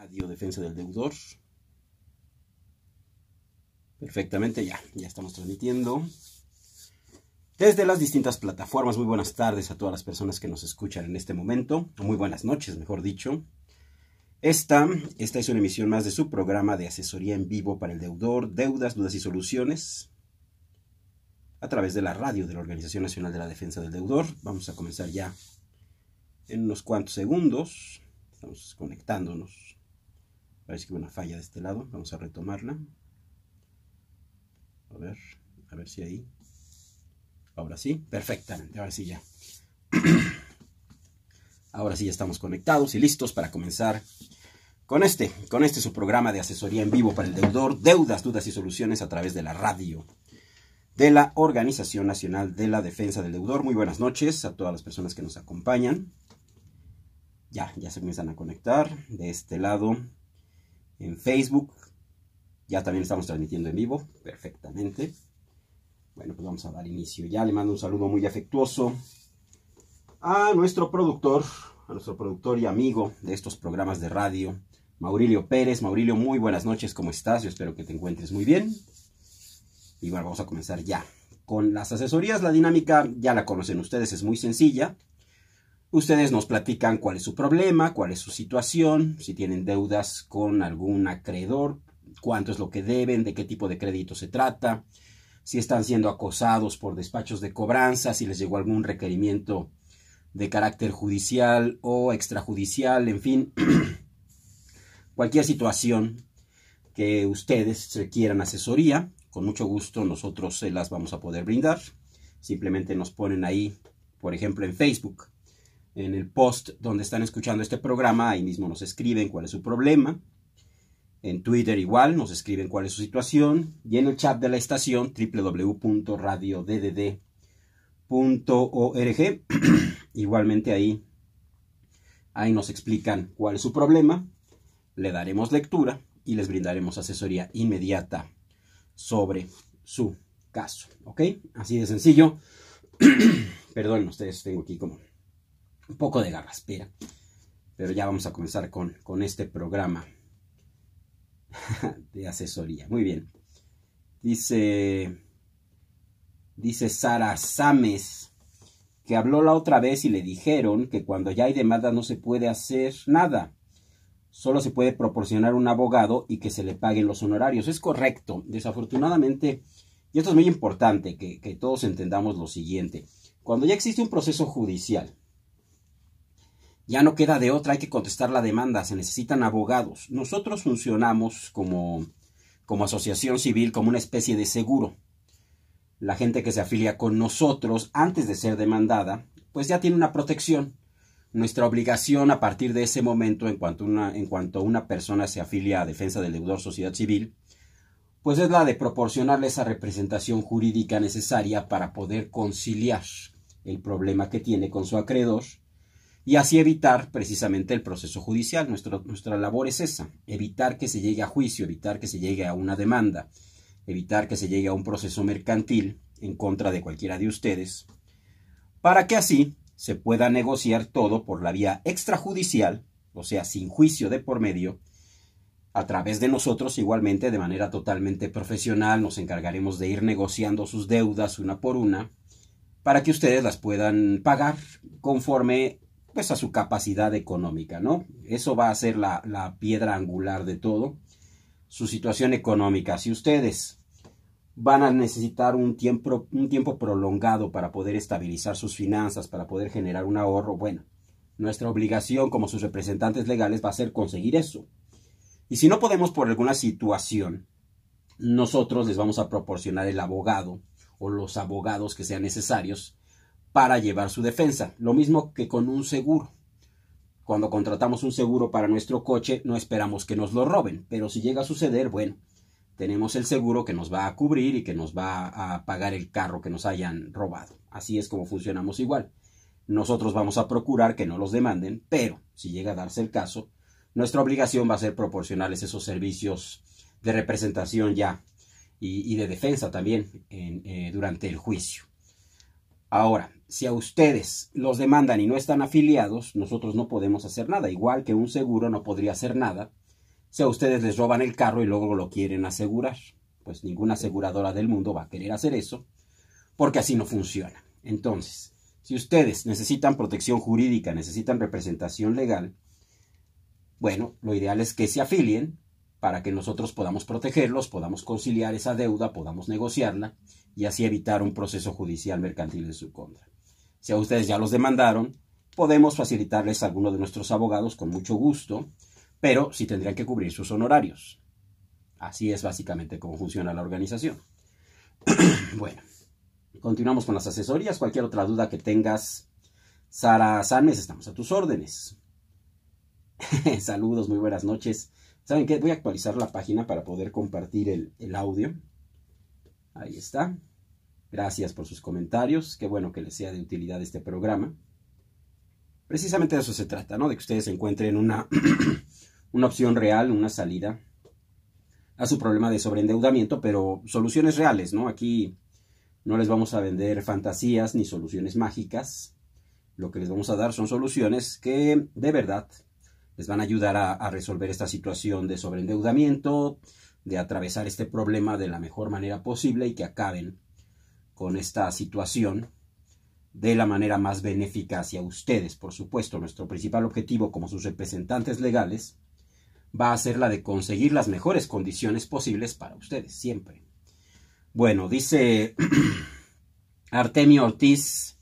Radio defensa del deudor. Perfectamente, ya, ya estamos transmitiendo. Desde las distintas plataformas, muy buenas tardes a todas las personas que nos escuchan en este momento, muy buenas noches, mejor dicho. Esta, esta es una emisión más de su programa de asesoría en vivo para el deudor, deudas, dudas y soluciones, a través de la radio de la Organización Nacional de la Defensa del Deudor. Vamos a comenzar ya en unos cuantos segundos. Estamos conectándonos. Parece que hubo una falla de este lado. Vamos a retomarla. A ver, a ver si ahí. Ahora sí, perfectamente. Ahora sí ya. Ahora sí ya estamos conectados y listos para comenzar con este, con este su programa de asesoría en vivo para el deudor, deudas, dudas y soluciones a través de la radio de la Organización Nacional de la Defensa del Deudor. Muy buenas noches a todas las personas que nos acompañan. Ya, ya se comienzan a conectar. De este lado, en Facebook. Ya también estamos transmitiendo en vivo, perfectamente. Bueno, pues vamos a dar inicio. Ya le mando un saludo muy afectuoso a nuestro productor, a nuestro productor y amigo de estos programas de radio, Maurilio Pérez. Maurilio, muy buenas noches, ¿cómo estás? Yo espero que te encuentres muy bien. Y bueno, vamos a comenzar ya. Con las asesorías, la dinámica ya la conocen ustedes, es muy sencilla. Ustedes nos platican cuál es su problema, cuál es su situación, si tienen deudas con algún acreedor, cuánto es lo que deben, de qué tipo de crédito se trata, si están siendo acosados por despachos de cobranza, si les llegó algún requerimiento de carácter judicial o extrajudicial, en fin, cualquier situación que ustedes requieran asesoría, con mucho gusto nosotros se las vamos a poder brindar. Simplemente nos ponen ahí, por ejemplo, en Facebook en el post donde están escuchando este programa, ahí mismo nos escriben cuál es su problema. En Twitter igual nos escriben cuál es su situación. Y en el chat de la estación www.radioddd.org, igualmente ahí, ahí nos explican cuál es su problema. Le daremos lectura y les brindaremos asesoría inmediata sobre su caso. ¿Ok? Así de sencillo. Perdón, ustedes tengo aquí como un poco de garraspera. Pero ya vamos a comenzar con, este programa de asesoría. Muy bien. Dice, dice Sara Sames que habló la otra vez y le dijeron que cuando ya hay demanda no se puede hacer nada. Solo se puede proporcionar un abogado y que se le paguen los honorarios. Es correcto. Desafortunadamente, y esto es muy importante, que, que todos entendamos lo siguiente. Cuando ya existe un proceso judicial, ya no queda de otra, hay que contestar la demanda, se necesitan abogados. Nosotros funcionamos como, como asociación civil, como una especie de seguro. La gente que se afilia con nosotros antes de ser demandada, pues ya tiene una protección. Nuestra obligación a partir de ese momento, en cuanto, una, en cuanto una persona se afilia a defensa del deudor sociedad civil, pues es la de proporcionarle esa representación jurídica necesaria para poder conciliar el problema que tiene con su acreedor y así evitar precisamente el proceso judicial. nuestra labor es esa, evitar que se llegue a juicio, evitar que se llegue a una demanda, evitar que se llegue a un proceso mercantil en contra de cualquiera de ustedes, para que así se pueda negociar todo por la vía extrajudicial, o sea, sin juicio de por medio, a través de nosotros igualmente de manera totalmente profesional nos encargaremos de ir negociando sus deudas una por una para que ustedes las puedan pagar conforme pues a su capacidad económica, ¿no? Eso va a ser la, la piedra angular de todo, su situación económica. Si ustedes van a necesitar un tiempo, un tiempo prolongado para poder estabilizar sus finanzas, para poder generar un ahorro, bueno, nuestra obligación como sus representantes legales va a ser conseguir eso. Y si no podemos por alguna situación, nosotros les vamos a proporcionar el abogado o los abogados que sean necesarios para llevar su defensa. Lo mismo que con un seguro. Cuando contratamos un seguro para nuestro coche, no esperamos que nos lo roben, pero si llega a suceder, bueno, tenemos el seguro que nos va a cubrir y que nos va a pagar el carro que nos hayan robado. Así es como funcionamos igual. Nosotros vamos a procurar que no los demanden, pero si llega a darse el caso, nuestra obligación va a ser proporcionarles esos servicios de representación ya y, de defensa también eh, durante el juicio. Ahora, si a ustedes los demandan y no están afiliados, nosotros no podemos hacer nada, igual que un seguro no podría hacer nada si a ustedes les roban el carro y luego lo quieren asegurar. Pues ninguna aseguradora del mundo va a querer hacer eso, porque así no funciona. Entonces, si ustedes necesitan protección jurídica, necesitan representación legal, bueno, lo ideal es que se afilien para que nosotros podamos protegerlos, podamos conciliar esa deuda, podamos negociarla y así evitar un proceso judicial mercantil en su contra. Si a ustedes ya los demandaron, podemos facilitarles a alguno de nuestros abogados con mucho gusto, pero sí tendrían que cubrir sus honorarios. Así es básicamente cómo funciona la organización. bueno, continuamos con las asesorías. Cualquier otra duda que tengas, Sara Sánchez, estamos a tus órdenes. Saludos, muy buenas noches. ¿Saben qué? Voy a actualizar la página para poder compartir el, el audio. Ahí está. Gracias por sus comentarios. Qué bueno que les sea de utilidad este programa. Precisamente de eso se trata, ¿no? De que ustedes encuentren una, una opción real, una salida a su problema de sobreendeudamiento, pero soluciones reales, ¿no? Aquí no les vamos a vender fantasías ni soluciones mágicas. Lo que les vamos a dar son soluciones que de verdad les van a ayudar a, resolver esta situación de sobreendeudamiento, de atravesar este problema de la mejor manera posible y que acaben con esta situación de la manera más benéfica hacia ustedes. Por supuesto, nuestro principal objetivo como sus representantes legales va a ser la de conseguir las mejores condiciones posibles para ustedes, siempre. Bueno, dice Artemio Ortiz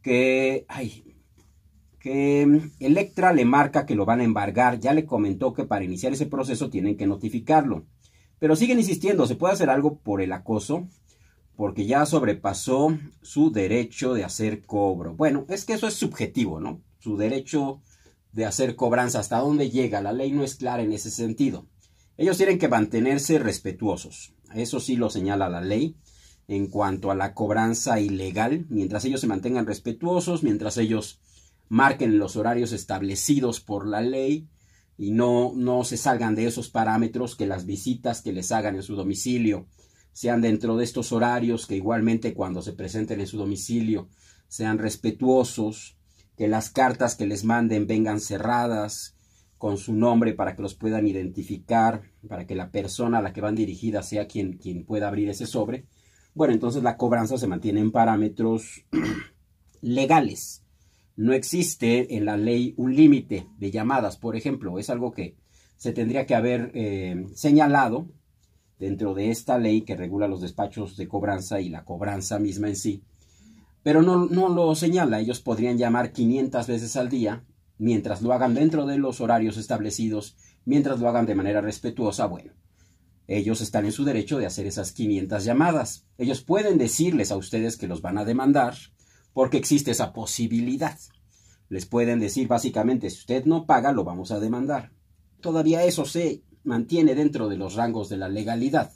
que, ay, que Electra le marca que lo van a embargar, ya le comentó que para iniciar ese proceso tienen que notificarlo, pero siguen insistiendo, ¿se puede hacer algo por el acoso? porque ya sobrepasó su derecho de hacer cobro. Bueno, es que eso es subjetivo, ¿no? Su derecho de hacer cobranza, hasta dónde llega, la ley no es clara en ese sentido. Ellos tienen que mantenerse respetuosos, eso sí lo señala la ley en cuanto a la cobranza ilegal, mientras ellos se mantengan respetuosos, mientras ellos marquen los horarios establecidos por la ley y no, no se salgan de esos parámetros que las visitas que les hagan en su domicilio, sean dentro de estos horarios que igualmente cuando se presenten en su domicilio sean respetuosos, que las cartas que les manden vengan cerradas con su nombre para que los puedan identificar, para que la persona a la que van dirigidas sea quien, quien pueda abrir ese sobre. Bueno, entonces la cobranza se mantiene en parámetros legales. No existe en la ley un límite de llamadas, por ejemplo. Es algo que se tendría que haber eh, señalado dentro de esta ley que regula los despachos de cobranza y la cobranza misma en sí, pero no, lo señala. Ellos podrían llamar 500 veces al día, mientras lo hagan dentro de los horarios establecidos, mientras lo hagan de manera respetuosa, bueno. Ellos están en su derecho de hacer esas 500 llamadas. Ellos pueden decirles a ustedes que los van a demandar porque existe esa posibilidad. Les pueden decir básicamente, si usted no paga, lo vamos a demandar. Todavía eso sé mantiene dentro de los rangos de la legalidad.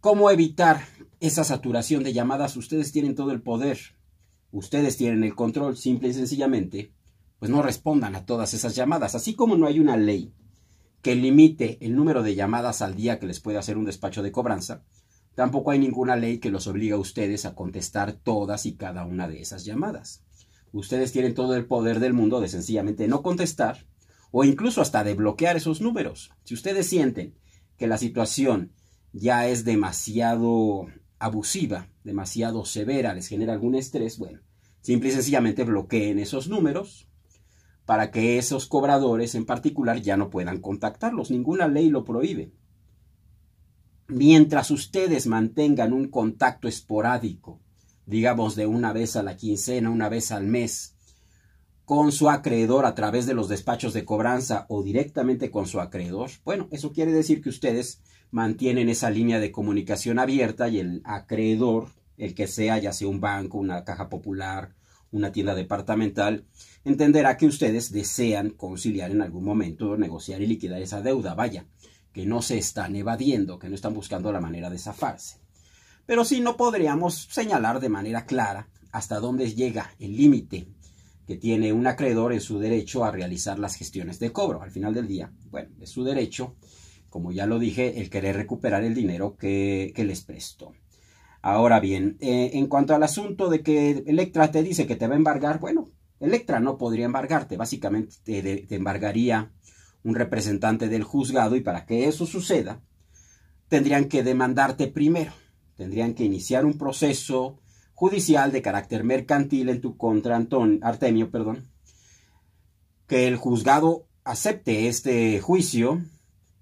¿Cómo evitar esa saturación de llamadas? Ustedes tienen todo el poder, ustedes tienen el control, simple y sencillamente, pues no respondan a todas esas llamadas, así como no hay una ley que limite el número de llamadas al día que les puede hacer un despacho de cobranza, tampoco hay ninguna ley que los obligue a ustedes a contestar todas y cada una de esas llamadas. Ustedes tienen todo el poder del mundo de sencillamente no contestar o incluso hasta de bloquear esos números. Si ustedes sienten que la situación ya es demasiado abusiva, demasiado severa, les genera algún estrés, bueno, simple y sencillamente bloqueen esos números para que esos cobradores en particular ya no puedan contactarlos. Ninguna ley lo prohíbe. Mientras ustedes mantengan un contacto esporádico, digamos de una vez a la quincena, una vez al mes, con su acreedor a través de los despachos de cobranza o directamente con su acreedor, bueno, eso quiere decir que ustedes mantienen esa línea de comunicación abierta y el acreedor, el que sea, ya sea un banco, una caja popular, una tienda departamental, entenderá que ustedes desean conciliar en algún momento, negociar y liquidar esa deuda, vaya, que no se están evadiendo, que no están buscando la manera de zafarse. Pero sí no podríamos señalar de manera clara hasta dónde llega el límite que tiene un acreedor en su derecho a realizar las gestiones de cobro. Al final del día, bueno, es su derecho, como ya lo dije, el querer recuperar el dinero que, les prestó. Ahora bien, eh, en cuanto al asunto de que Electra te dice que te va a embargar, bueno, Electra no podría embargarte, básicamente te, te embargaría un representante del juzgado y para que eso suceda, tendrían que demandarte primero, tendrían que iniciar un proceso judicial de carácter mercantil en tu contra Antonio, Artemio, perdón, que el juzgado acepte este juicio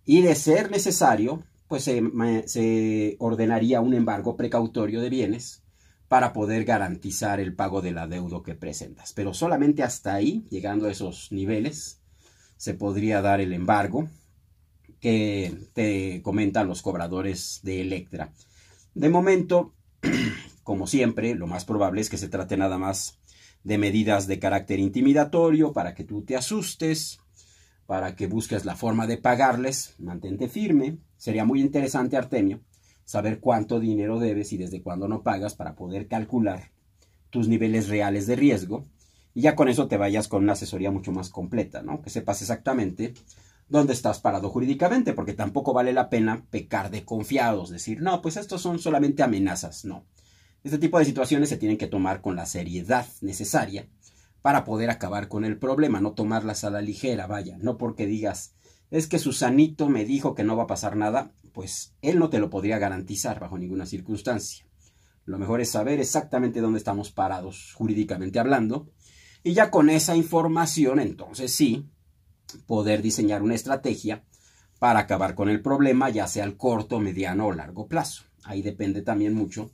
y de ser necesario, pues se, se, ordenaría un embargo precautorio de bienes para poder garantizar el pago de la deuda que presentas. Pero solamente hasta ahí, llegando a esos niveles, se podría dar el embargo que te comentan los cobradores de Electra. De momento, Como siempre, lo más probable es que se trate nada más de medidas de carácter intimidatorio para que tú te asustes, para que busques la forma de pagarles, mantente firme. Sería muy interesante, Artemio, saber cuánto dinero debes y desde cuándo no pagas para poder calcular tus niveles reales de riesgo y ya con eso te vayas con una asesoría mucho más completa, ¿no? Que sepas exactamente dónde estás parado jurídicamente, porque tampoco vale la pena pecar de confiados, decir, no, pues estos son solamente amenazas, no. Este tipo de situaciones se tienen que tomar con la seriedad necesaria para poder acabar con el problema, no tomarlas a la ligera, vaya, no porque digas, es que Susanito me dijo que no va a pasar nada, pues él no te lo podría garantizar bajo ninguna circunstancia. Lo mejor es saber exactamente dónde estamos parados jurídicamente hablando y ya con esa información entonces sí poder diseñar una estrategia para acabar con el problema ya sea al corto, mediano o largo plazo. Ahí depende también mucho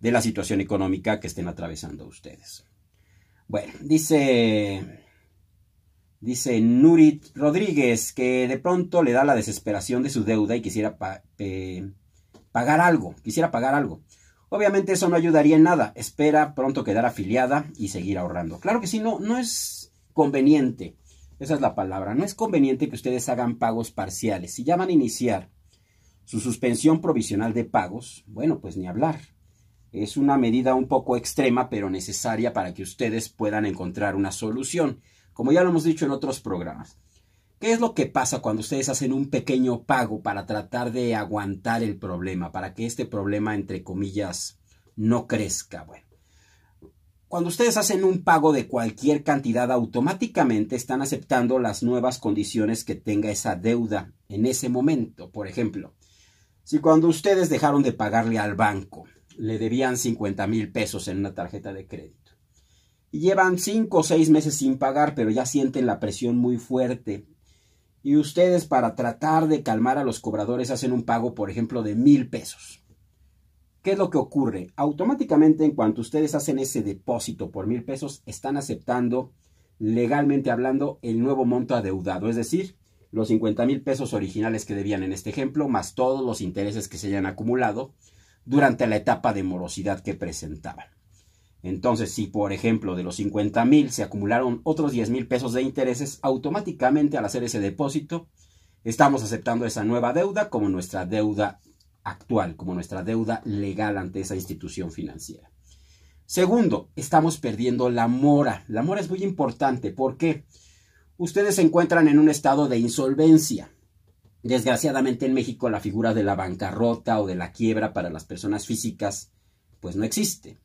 de la situación económica que estén atravesando ustedes. Bueno, dice, dice Nurit Rodríguez que de pronto le da la desesperación de su deuda y quisiera eh, pagar algo, quisiera pagar algo. Obviamente eso no ayudaría en nada, espera pronto quedar afiliada y seguir ahorrando. Claro que sí, no, no es conveniente, esa es la palabra, no es conveniente que ustedes hagan pagos parciales. Si ya van a iniciar su suspensión provisional de pagos, bueno, pues ni hablar, es una medida un poco extrema, pero necesaria para que ustedes puedan encontrar una solución, como ya lo hemos dicho en otros programas. ¿Qué es lo que pasa cuando ustedes hacen un pequeño pago para tratar de aguantar el problema, para que este problema, entre comillas, no crezca? Bueno, cuando ustedes hacen un pago de cualquier cantidad, automáticamente están aceptando las nuevas condiciones que tenga esa deuda en ese momento. Por ejemplo, si cuando ustedes dejaron de pagarle al banco, le debían 50 mil pesos en una tarjeta de crédito. Y llevan 5 o 6 meses sin pagar, pero ya sienten la presión muy fuerte. Y ustedes para tratar de calmar a los cobradores hacen un pago, por ejemplo, de mil pesos. ¿Qué es lo que ocurre? Automáticamente en cuanto ustedes hacen ese depósito por mil pesos, están aceptando, legalmente hablando, el nuevo monto adeudado, es decir, los 50 mil pesos originales que debían en este ejemplo, más todos los intereses que se hayan acumulado, durante la etapa de morosidad que presentaban. Entonces, si por ejemplo de los 50 mil se acumularon otros 10 mil pesos de intereses, automáticamente al hacer ese depósito, estamos aceptando esa nueva deuda como nuestra deuda actual, como nuestra deuda legal ante esa institución financiera. Segundo, estamos perdiendo la mora. La mora es muy importante porque ustedes se encuentran en un estado de insolvencia. Desgraciadamente en México la figura de la bancarrota o de la quiebra para las personas físicas pues no existe.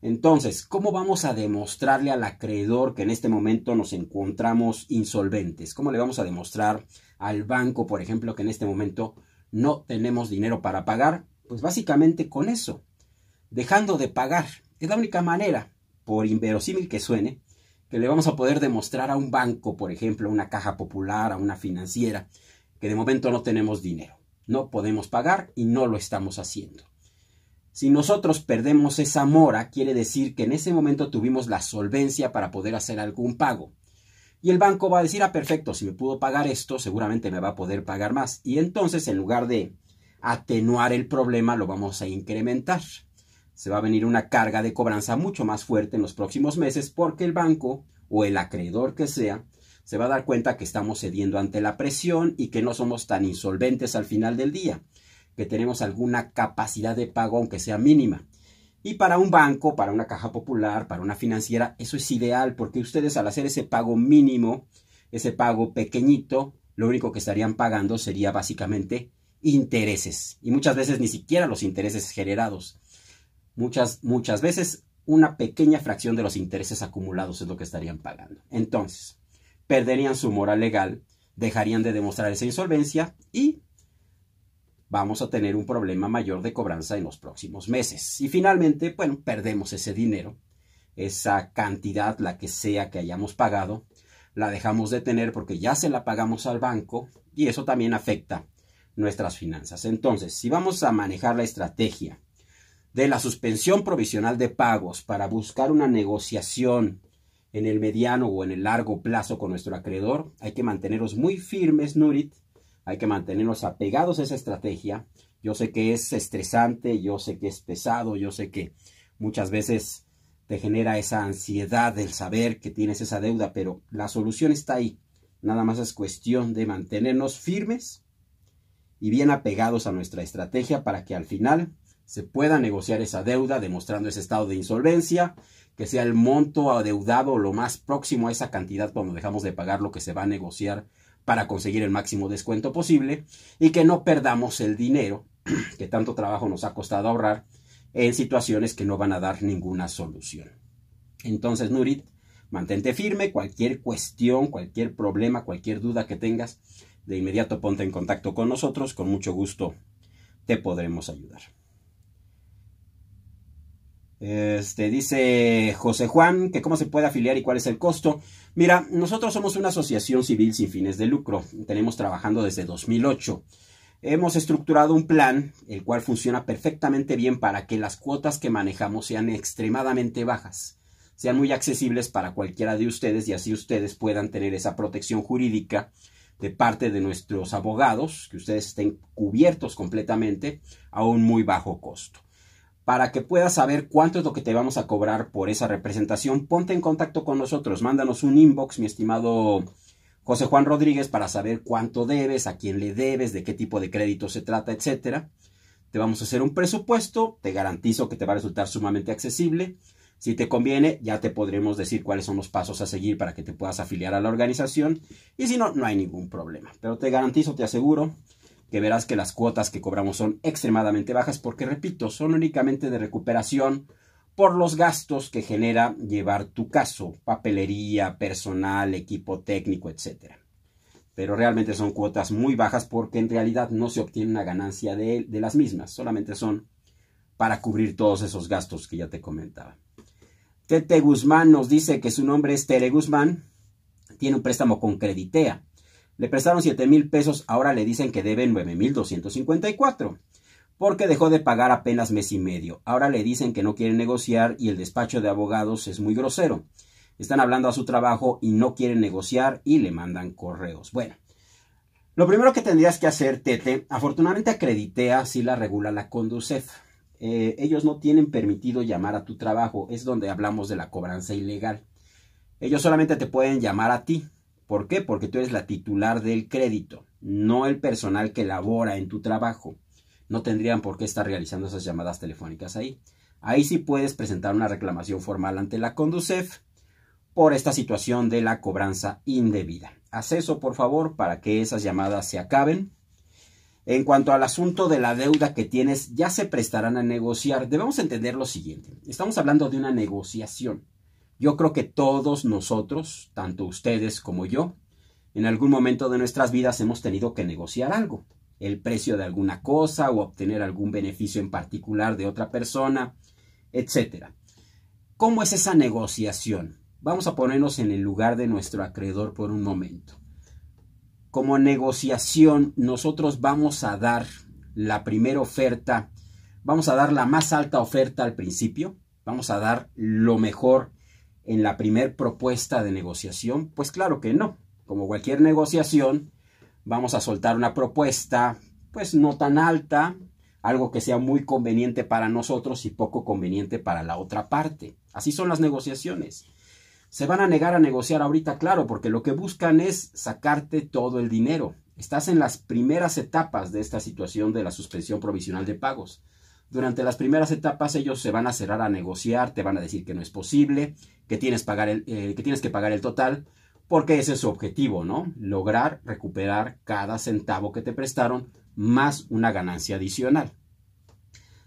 Entonces, ¿cómo vamos a demostrarle al acreedor que en este momento nos encontramos insolventes? ¿Cómo le vamos a demostrar al banco, por ejemplo, que en este momento no tenemos dinero para pagar? Pues básicamente con eso, dejando de pagar. Es la única manera, por inverosímil que suene, que le vamos a poder demostrar a un banco, por ejemplo, a una caja popular, a una financiera, que de momento no tenemos dinero, no podemos pagar y no lo estamos haciendo. Si nosotros perdemos esa mora, quiere decir que en ese momento tuvimos la solvencia para poder hacer algún pago. Y el banco va a decir, ah, perfecto, si me pudo pagar esto, seguramente me va a poder pagar más. Y entonces, en lugar de atenuar el problema, lo vamos a incrementar. Se va a venir una carga de cobranza mucho más fuerte en los próximos meses porque el banco o el acreedor que sea se va a dar cuenta que estamos cediendo ante la presión y que no somos tan insolventes al final del día, que tenemos alguna capacidad de pago aunque sea mínima. Y para un banco, para una caja popular, para una financiera, eso es ideal porque ustedes al hacer ese pago mínimo, ese pago pequeñito, lo único que estarían pagando sería básicamente intereses. Y muchas veces ni siquiera los intereses generados. Muchas, muchas veces una pequeña fracción de los intereses acumulados es lo que estarían pagando. Entonces, perderían su mora legal, dejarían de demostrar esa insolvencia y vamos a tener un problema mayor de cobranza en los próximos meses. Y finalmente, bueno, perdemos ese dinero, esa cantidad, la que sea que hayamos pagado, la dejamos de tener porque ya se la pagamos al banco y eso también afecta nuestras finanzas. Entonces, si vamos a manejar la estrategia de la suspensión provisional de pagos para buscar una negociación en el mediano o en el largo plazo con nuestro acreedor. Hay que mantenernos muy firmes, Nurit. Hay que mantenernos apegados a esa estrategia. Yo sé que es estresante, yo sé que es pesado, yo sé que muchas veces te genera esa ansiedad del saber que tienes esa deuda, pero la solución está ahí. Nada más es cuestión de mantenernos firmes y bien apegados a nuestra estrategia para que al final se pueda negociar esa deuda demostrando ese estado de insolvencia, que sea el monto adeudado lo más próximo a esa cantidad cuando dejamos de pagar lo que se va a negociar para conseguir el máximo descuento posible y que no perdamos el dinero que tanto trabajo nos ha costado ahorrar en situaciones que no van a dar ninguna solución. Entonces, Nurit, mantente firme, cualquier cuestión, cualquier problema, cualquier duda que tengas, de inmediato ponte en contacto con nosotros, con mucho gusto te podremos ayudar. Este, dice José Juan que cómo se puede afiliar y cuál es el costo. Mira, nosotros somos una asociación civil sin fines de lucro. Tenemos trabajando desde 2008. Hemos estructurado un plan, el cual funciona perfectamente bien para que las cuotas que manejamos sean extremadamente bajas, sean muy accesibles para cualquiera de ustedes y así ustedes puedan tener esa protección jurídica de parte de nuestros abogados, que ustedes estén cubiertos completamente a un muy bajo costo para que puedas saber cuánto es lo que te vamos a cobrar por esa representación. Ponte en contacto con nosotros, mándanos un inbox, mi estimado José Juan Rodríguez, para saber cuánto debes, a quién le debes, de qué tipo de crédito se trata, etcétera. Te vamos a hacer un presupuesto, te garantizo que te va a resultar sumamente accesible. Si te conviene, ya te podremos decir cuáles son los pasos a seguir para que te puedas afiliar a la organización. Y si no, no hay ningún problema. Pero te garantizo, te aseguro que verás que las cuotas que cobramos son extremadamente bajas porque, repito, son únicamente de recuperación por los gastos que genera llevar tu caso, papelería, personal, equipo técnico, etc. Pero realmente son cuotas muy bajas porque en realidad no se obtiene una ganancia de, de las mismas, solamente son para cubrir todos esos gastos que ya te comentaba. Tete Guzmán nos dice que su nombre es Tere Guzmán, tiene un préstamo con Creditea le prestaron 7 mil pesos, ahora le dicen que debe 9 mil 254 porque dejó de pagar apenas mes y medio. Ahora le dicen que no quieren negociar y el despacho de abogados es muy grosero. Están hablando a su trabajo y no quieren negociar y le mandan correos. Bueno, lo primero que tendrías que hacer, Tete, afortunadamente acreditea si la regula la Conducef. Eh, ellos no tienen permitido llamar a tu trabajo, es donde hablamos de la cobranza ilegal. Ellos solamente te pueden llamar a ti, ¿Por qué? Porque tú eres la titular del crédito, no el personal que labora en tu trabajo. No tendrían por qué estar realizando esas llamadas telefónicas ahí. Ahí sí puedes presentar una reclamación formal ante la Conducef por esta situación de la cobranza indebida. Haz eso, por favor, para que esas llamadas se acaben. En cuanto al asunto de la deuda que tienes, ya se prestarán a negociar. Debemos entender lo siguiente. Estamos hablando de una negociación. Yo creo que todos nosotros, tanto ustedes como yo, en algún momento de nuestras vidas hemos tenido que negociar algo, el precio de alguna cosa o obtener algún beneficio en particular de otra persona, etc. ¿Cómo es esa negociación? Vamos a ponernos en el lugar de nuestro acreedor por un momento. Como negociación, nosotros vamos a dar la primera oferta, vamos a dar la más alta oferta al principio, vamos a dar lo mejor en la primer propuesta de negociación? Pues claro que no. Como cualquier negociación, vamos a soltar una propuesta pues no tan alta, algo que sea muy conveniente para nosotros y poco conveniente para la otra parte. Así son las negociaciones. Se van a negar a negociar ahorita, claro, porque lo que buscan es sacarte todo el dinero. Estás en las primeras etapas de esta situación de la suspensión provisional de pagos. Durante las primeras etapas ellos se van a cerrar a negociar, te van a decir que no es posible, que tienes, eh, que que pagar el total, porque ese es su objetivo, ¿no? Lograr recuperar cada centavo que te prestaron más una ganancia adicional.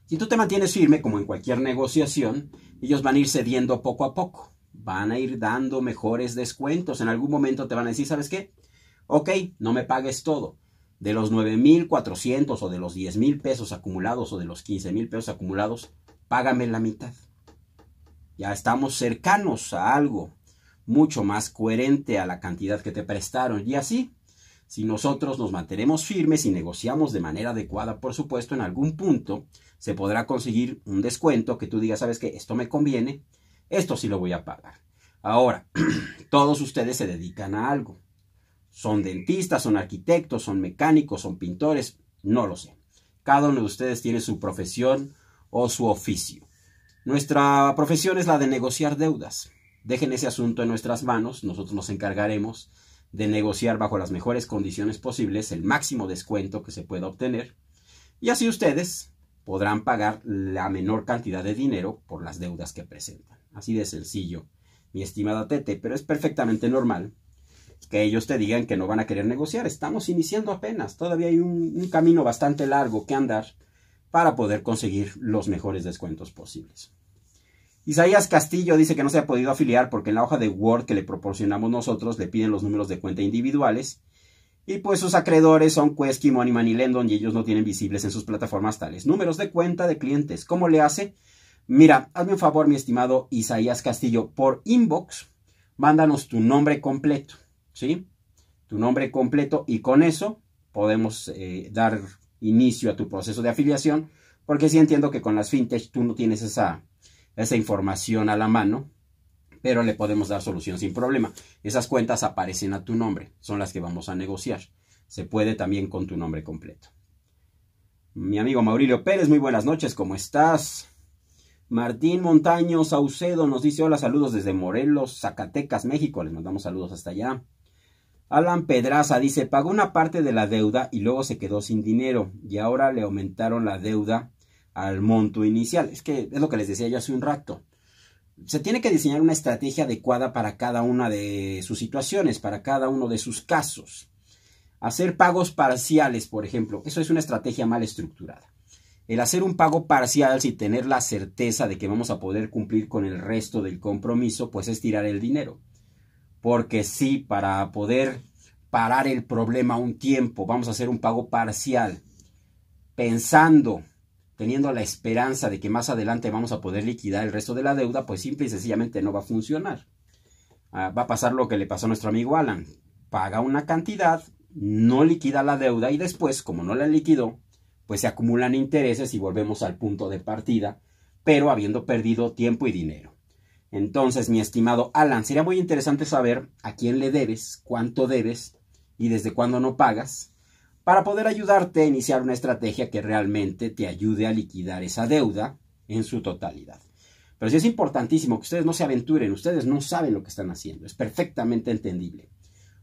Si tú te mantienes firme, como en cualquier negociación, ellos van a ir cediendo poco a poco, van a ir dando mejores descuentos, en algún momento te van a decir, ¿sabes qué? Ok, no me pagues todo, de los 9,400 o de los $10,000 mil pesos acumulados o de los $15,000 mil pesos acumulados, págame la mitad. Ya estamos cercanos a algo mucho más coherente a la cantidad que te prestaron. Y así, si nosotros nos mantenemos firmes y negociamos de manera adecuada, por supuesto, en algún punto se podrá conseguir un descuento que tú digas, sabes que esto me conviene, esto sí lo voy a pagar. Ahora, todos ustedes se dedican a algo. Son dentistas, son arquitectos, son mecánicos, son pintores, no lo sé. Cada uno de ustedes tiene su profesión o su oficio. Nuestra profesión es la de negociar deudas. Dejen ese asunto en nuestras manos, nosotros nos encargaremos de negociar bajo las mejores condiciones posibles el máximo descuento que se pueda obtener y así ustedes podrán pagar la menor cantidad de dinero por las deudas que presentan. Así de sencillo, mi estimada Tete, pero es perfectamente normal que ellos te digan que no van a querer negociar. Estamos iniciando apenas, todavía hay un, camino bastante largo que andar para poder conseguir los mejores descuentos posibles. Isaías Castillo dice que no se ha podido afiliar porque en la hoja de Word que le proporcionamos nosotros le piden los números de cuenta individuales y pues sus acreedores son Quesky, Moneyman y Lendon y ellos no tienen visibles en sus plataformas tales números de cuenta de clientes. ¿Cómo le hace? Mira, hazme un favor, mi estimado Isaías Castillo, por inbox, mándanos tu nombre completo, ¿sí? Tu nombre completo y con eso podemos eh, dar inicio a tu proceso de afiliación, porque sí entiendo que con las fintech tú no tienes esa, esa información a la mano, pero le podemos dar solución sin problema. Esas cuentas aparecen a tu nombre, son las que vamos a negociar. Se puede también con tu nombre completo. Mi amigo Maurilio Pérez, muy buenas noches, ¿cómo estás? Martín Montaño Saucedo nos dice hola, saludos desde Morelos, Zacatecas, México. Les mandamos saludos hasta allá. Alan Pedraza dice, pagó una parte de la deuda y luego se quedó sin dinero y ahora le aumentaron la deuda al monto inicial. Es que es lo que les decía yo hace un rato. Se tiene que diseñar una estrategia adecuada para cada una de sus situaciones, para cada uno de sus casos. Hacer pagos parciales, por ejemplo, eso es una estrategia mal estructurada. El hacer un pago parcial sin tener la certeza de que vamos a poder cumplir con el resto del compromiso, pues es tirar el dinero porque sí, para poder parar el problema un tiempo, vamos a hacer un pago parcial, pensando, teniendo la esperanza de que más adelante vamos a poder liquidar el resto de la deuda, pues simple y sencillamente no va a funcionar. Ah, va a pasar lo que le pasó a nuestro amigo Alan. Paga una cantidad, no liquida la deuda y después, como no la liquidó, pues se acumulan intereses y volvemos al punto de partida, pero habiendo perdido tiempo y dinero. Entonces, mi estimado Alan, sería muy interesante saber a quién le debes, cuánto debes y desde cuándo no pagas, para poder ayudarte a iniciar una estrategia que realmente te ayude a liquidar esa deuda en su totalidad. Pero sí es importantísimo que ustedes no se aventuren, ustedes no saben lo que están haciendo, es perfectamente entendible.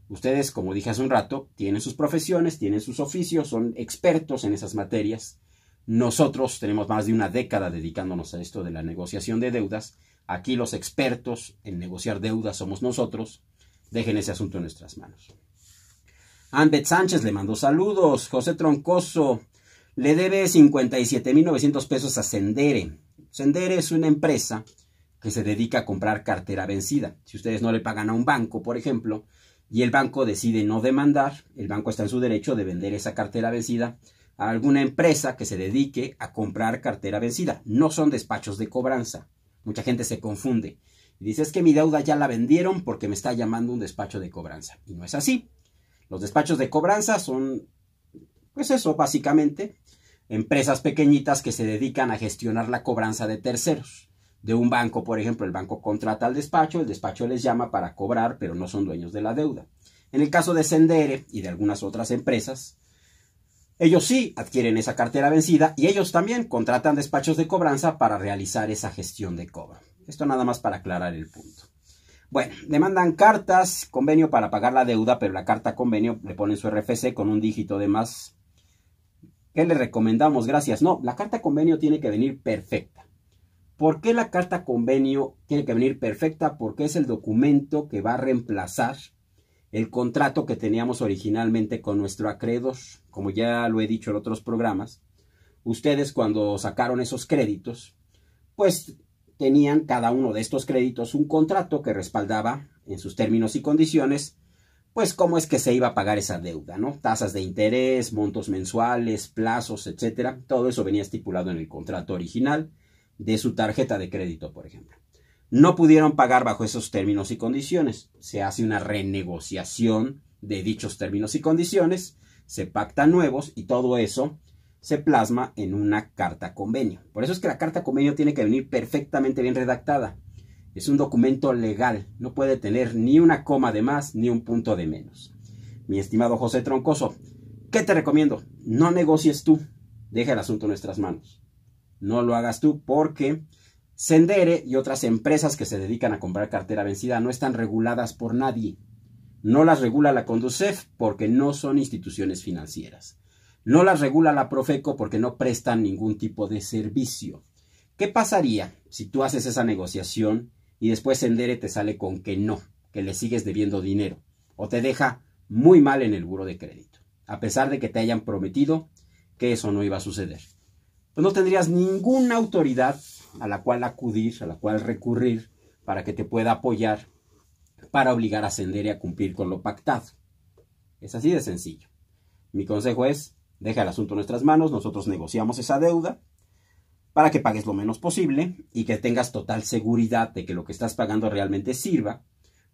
Ustedes, como dije hace un rato, tienen sus profesiones, tienen sus oficios, son expertos en esas materias. Nosotros tenemos más de una década dedicándonos a esto de la negociación de deudas Aquí los expertos en negociar deudas somos nosotros. Dejen ese asunto en nuestras manos. Anbet Sánchez le mandó saludos. José Troncoso le debe 57.900 pesos a Sendere. Sendere es una empresa que se dedica a comprar cartera vencida. Si ustedes no le pagan a un banco, por ejemplo, y el banco decide no demandar, el banco está en su derecho de vender esa cartera vencida a alguna empresa que se dedique a comprar cartera vencida. No son despachos de cobranza. Mucha gente se confunde. Y dice, es que mi deuda ya la vendieron porque me está llamando un despacho de cobranza. Y no es así. Los despachos de cobranza son, pues eso, básicamente, empresas pequeñitas que se dedican a gestionar la cobranza de terceros. De un banco, por ejemplo, el banco contrata al despacho, el despacho les llama para cobrar, pero no son dueños de la deuda. En el caso de Sendere y de algunas otras empresas, ellos sí adquieren esa cartera vencida y ellos también contratan despachos de cobranza para realizar esa gestión de cobro. Esto nada más para aclarar el punto. Bueno, demandan cartas, convenio para pagar la deuda, pero la carta convenio le ponen su RFC con un dígito de más. ¿Qué le recomendamos? Gracias. No, la carta convenio tiene que venir perfecta. ¿Por qué la carta convenio tiene que venir perfecta? Porque es el documento que va a reemplazar el contrato que teníamos originalmente con nuestro acreedor. Como ya lo he dicho en otros programas, ustedes cuando sacaron esos créditos, pues tenían cada uno de estos créditos un contrato que respaldaba en sus términos y condiciones, pues cómo es que se iba a pagar esa deuda, ¿no? Tasas de interés, montos mensuales, plazos, etcétera. Todo eso venía estipulado en el contrato original de su tarjeta de crédito, por ejemplo no pudieron pagar bajo esos términos y condiciones. Se hace una renegociación de dichos términos y condiciones, se pactan nuevos y todo eso se plasma en una carta convenio. Por eso es que la carta convenio tiene que venir perfectamente bien redactada. Es un documento legal, no puede tener ni una coma de más ni un punto de menos. Mi estimado José Troncoso, ¿qué te recomiendo? No negocies tú, deja el asunto en nuestras manos. No lo hagas tú porque Sendere y otras empresas que se dedican a comprar cartera vencida no están reguladas por nadie. No las regula la Conducef porque no son instituciones financieras. No las regula la Profeco porque no prestan ningún tipo de servicio. ¿Qué pasaría si tú haces esa negociación y después Sendere te sale con que no, que le sigues debiendo dinero o te deja muy mal en el buro de crédito, a pesar de que te hayan prometido que eso no iba a suceder? Pues no tendrías ninguna autoridad a la cual acudir, a la cual recurrir, para que te pueda apoyar, para obligar a ascender y a cumplir con lo pactado. Es así de sencillo. Mi consejo es, deja el asunto en nuestras manos, nosotros negociamos esa deuda para que pagues lo menos posible y que tengas total seguridad de que lo que estás pagando realmente sirva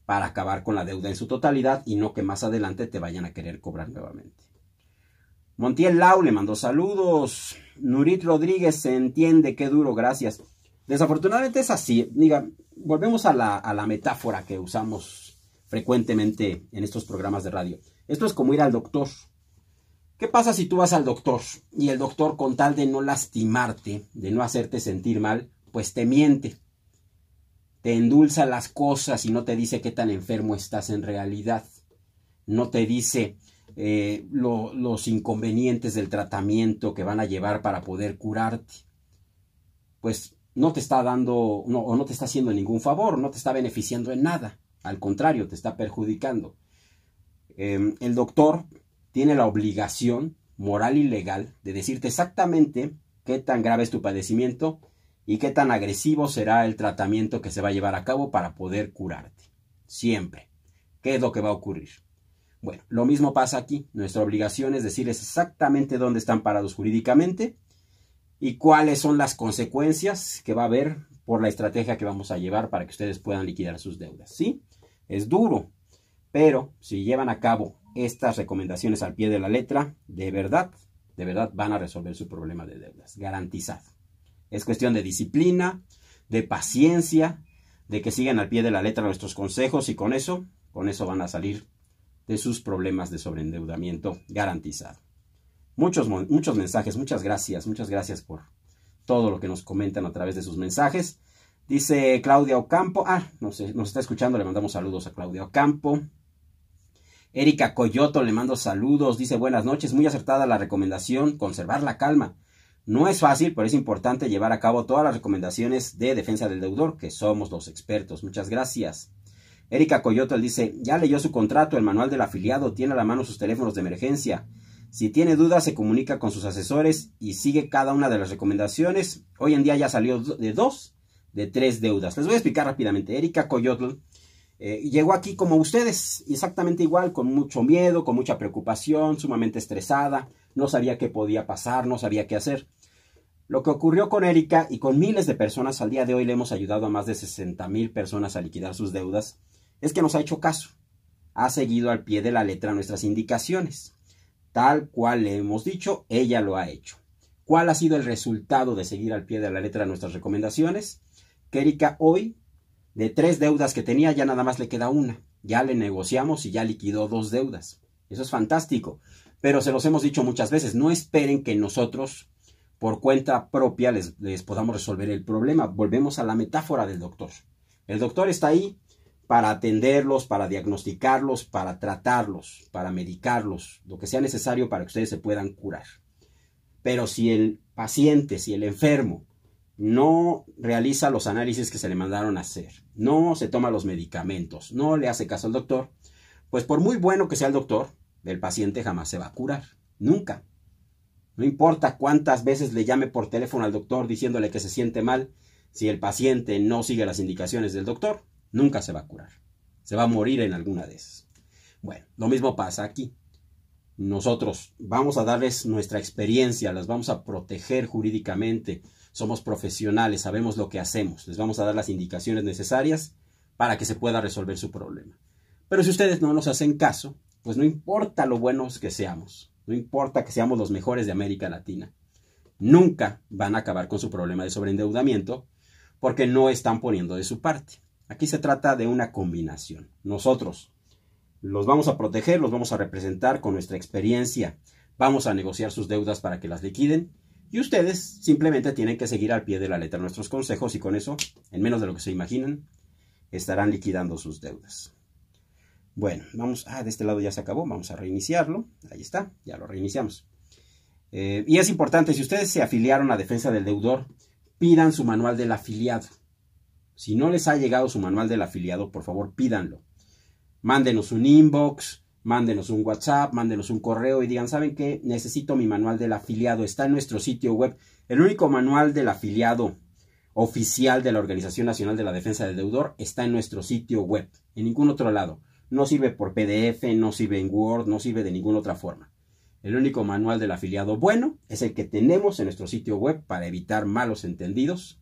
para acabar con la deuda en su totalidad y no que más adelante te vayan a querer cobrar nuevamente. Montiel Lau le mandó saludos. Nurit Rodríguez se entiende, qué duro, gracias. Desafortunadamente es así. Diga, volvemos a la, a la metáfora que usamos frecuentemente en estos programas de radio. Esto es como ir al doctor. ¿Qué pasa si tú vas al doctor y el doctor con tal de no lastimarte, de no hacerte sentir mal, pues te miente? Te endulza las cosas y no te dice qué tan enfermo estás en realidad. No te dice eh, los inconvenientes del tratamiento que van a llevar para poder curarte. Pues no te está dando, o no te está haciendo ningún favor, no te está beneficiando en nada. Al contrario, te está perjudicando. Em, el doctor tiene la obligación moral y legal de decirte exactamente qué tan grave es tu padecimiento y qué tan agresivo será el tratamiento que se va a llevar a cabo para poder curarte. Siempre. ¿Qué es lo que va a ocurrir? Bueno, lo mismo pasa aquí. Nuestra obligación es decirles exactamente dónde están parados jurídicamente y cuáles son las consecuencias que va a haber por la estrategia que vamos a llevar para que ustedes puedan liquidar sus deudas. ¿Sí? Es duro, pero si llevan a cabo estas recomendaciones al pie de la letra, de verdad, de verdad van a resolver su problema de deudas, garantizado. Es cuestión de disciplina, de paciencia, de que sigan al pie de la letra nuestros consejos y con eso, con eso van a salir de sus problemas de sobreendeudamiento garantizado. Muchos, muchos mensajes, muchas gracias, muchas gracias por todo lo que nos comentan a través de sus mensajes. Dice Claudia Ocampo, ah, nos, nos está escuchando, le mandamos saludos a Claudia Ocampo. Erika Coyoto, le mando saludos, dice buenas noches, muy acertada la recomendación, conservar la calma. No es fácil, pero es importante llevar a cabo todas las recomendaciones de defensa del deudor, que somos los expertos. Muchas gracias. Erika Coyotl dice, ya leyó su contrato, el manual del afiliado, tiene a la mano sus teléfonos de emergencia. Si tiene dudas, se comunica con sus asesores y sigue cada una de las recomendaciones. Hoy en día ya salió de dos, de tres deudas. Les voy a explicar rápidamente. Erika Coyotl eh, llegó aquí como ustedes, exactamente igual, con mucho miedo, con mucha preocupación, sumamente estresada, no sabía qué podía pasar, no sabía qué hacer. Lo que ocurrió con Erika y con miles de personas al día de hoy le hemos ayudado a más de 60 mil personas a liquidar sus deudas es que nos ha hecho caso. Ha seguido al pie de la letra nuestras indicaciones. Tal cual le hemos dicho, ella lo ha hecho. ¿Cuál ha sido el resultado de seguir al pie de la letra nuestras recomendaciones? Que hoy, de tres deudas que tenía, ya nada más le queda una. Ya le negociamos y ya liquidó dos deudas. Eso es fantástico. Pero se los hemos dicho muchas veces, no esperen que nosotros, por cuenta propia, les podamos resolver el problema. Volvemos a la metáfora del doctor. El doctor está ahí para atenderlos, para diagnosticarlos, para tratarlos, para medicarlos, lo que sea necesario para que ustedes se puedan curar. Pero si el paciente, si el enfermo no realiza los análisis que se le mandaron a hacer, no se toma los medicamentos, no le hace caso al doctor, pues por muy bueno que sea el doctor, el paciente jamás se va a curar, nunca. No importa cuántas veces le llame por teléfono al doctor diciéndole que se siente mal, si el paciente no sigue las indicaciones del doctor, nunca se va a curar. Se va a morir en alguna de esas. Bueno, lo mismo pasa aquí. Nosotros vamos a darles nuestra experiencia, las vamos a proteger jurídicamente. Somos profesionales, sabemos lo que hacemos. Les vamos a dar las indicaciones necesarias para que se pueda resolver su problema. Pero si ustedes no nos hacen caso, pues no importa lo buenos que seamos, no importa que seamos los mejores de América Latina, nunca van a acabar con su problema de sobreendeudamiento porque no están poniendo de su parte. Aquí se trata de una combinación. Nosotros los vamos a proteger, los vamos a representar con nuestra experiencia. Vamos a negociar sus deudas para que las liquiden. Y ustedes simplemente tienen que seguir al pie de la letra nuestros consejos y con eso, en menos de lo que se imaginan, estarán liquidando sus deudas. Bueno, vamos, ah, de este lado ya se acabó, vamos a reiniciarlo. Ahí está, ya lo reiniciamos. Eh, y es importante, si ustedes se afiliaron a Defensa del Deudor, pidan su manual del afiliado. Si no les ha llegado su manual del afiliado, por favor pídanlo. Mándenos un inbox, mándenos un WhatsApp, mándenos un correo y digan, ¿saben qué? Necesito mi manual del afiliado. Está en nuestro sitio web. El único manual del afiliado oficial de la Organización Nacional de la Defensa del Deudor está en nuestro sitio web, en ningún otro lado. No sirve por PDF, no sirve en Word, no sirve de ninguna otra forma. El único manual del afiliado bueno es el que tenemos en nuestro sitio web para evitar malos entendidos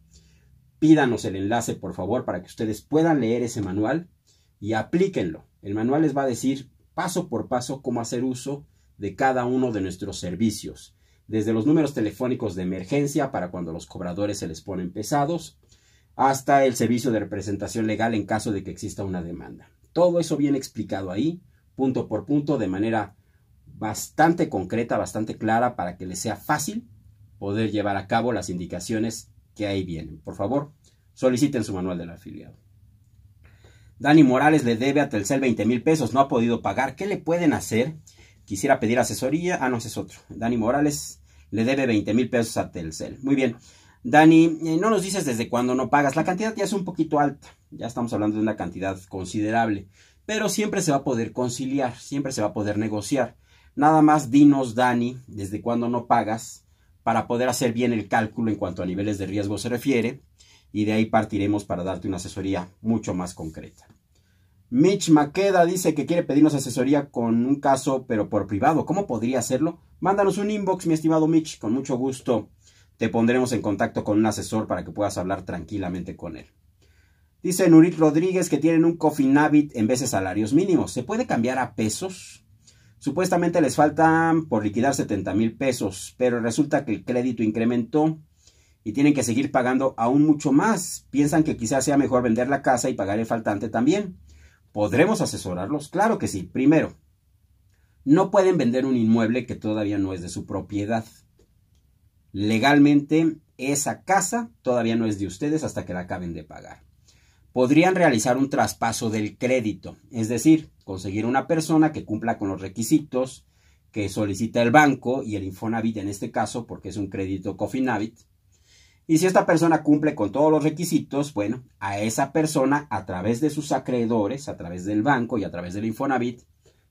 pídanos el enlace, por favor, para que ustedes puedan leer ese manual y aplíquenlo. El manual les va a decir paso por paso cómo hacer uso de cada uno de nuestros servicios, desde los números telefónicos de emergencia para cuando los cobradores se les ponen pesados, hasta el servicio de representación legal en caso de que exista una demanda. Todo eso bien explicado ahí, punto por punto, de manera bastante concreta, bastante clara, para que les sea fácil poder llevar a cabo las indicaciones que ahí vienen. Por favor, soliciten su manual del afiliado. Dani Morales le debe a Telcel 20 mil pesos, no ha podido pagar. ¿Qué le pueden hacer? Quisiera pedir asesoría. Ah, no, ese es otro. Dani Morales le debe 20 mil pesos a Telcel. Muy bien. Dani, eh, no nos dices desde cuándo no pagas. La cantidad ya es un poquito alta. Ya estamos hablando de una cantidad considerable. Pero siempre se va a poder conciliar, siempre se va a poder negociar. Nada más dinos, Dani, desde cuándo no pagas para poder hacer bien el cálculo en cuanto a niveles de riesgo se refiere y de ahí partiremos para darte una asesoría mucho más concreta. Mitch Maqueda dice que quiere pedirnos asesoría con un caso, pero por privado. ¿Cómo podría hacerlo? Mándanos un inbox, mi estimado Mitch. Con mucho gusto te pondremos en contacto con un asesor para que puedas hablar tranquilamente con él. Dice Nurit Rodríguez que tienen un Cofinavit en vez de salarios mínimos. ¿Se puede cambiar a pesos? Supuestamente les faltan por liquidar 70 mil pesos, pero resulta que el crédito incrementó y tienen que seguir pagando aún mucho más. Piensan que quizás sea mejor vender la casa y pagar el faltante también. ¿Podremos asesorarlos? Claro que sí. Primero, no pueden vender un inmueble que todavía no es de su propiedad. Legalmente, esa casa todavía no es de ustedes hasta que la acaben de pagar. Podrían realizar un traspaso del crédito, es decir, conseguir una persona que cumpla con los requisitos que solicita el banco y el Infonavit en este caso, porque es un crédito Cofinavit. Y si esta persona cumple con todos los requisitos, bueno, a esa persona a través de sus acreedores, a través del banco y a través del Infonavit,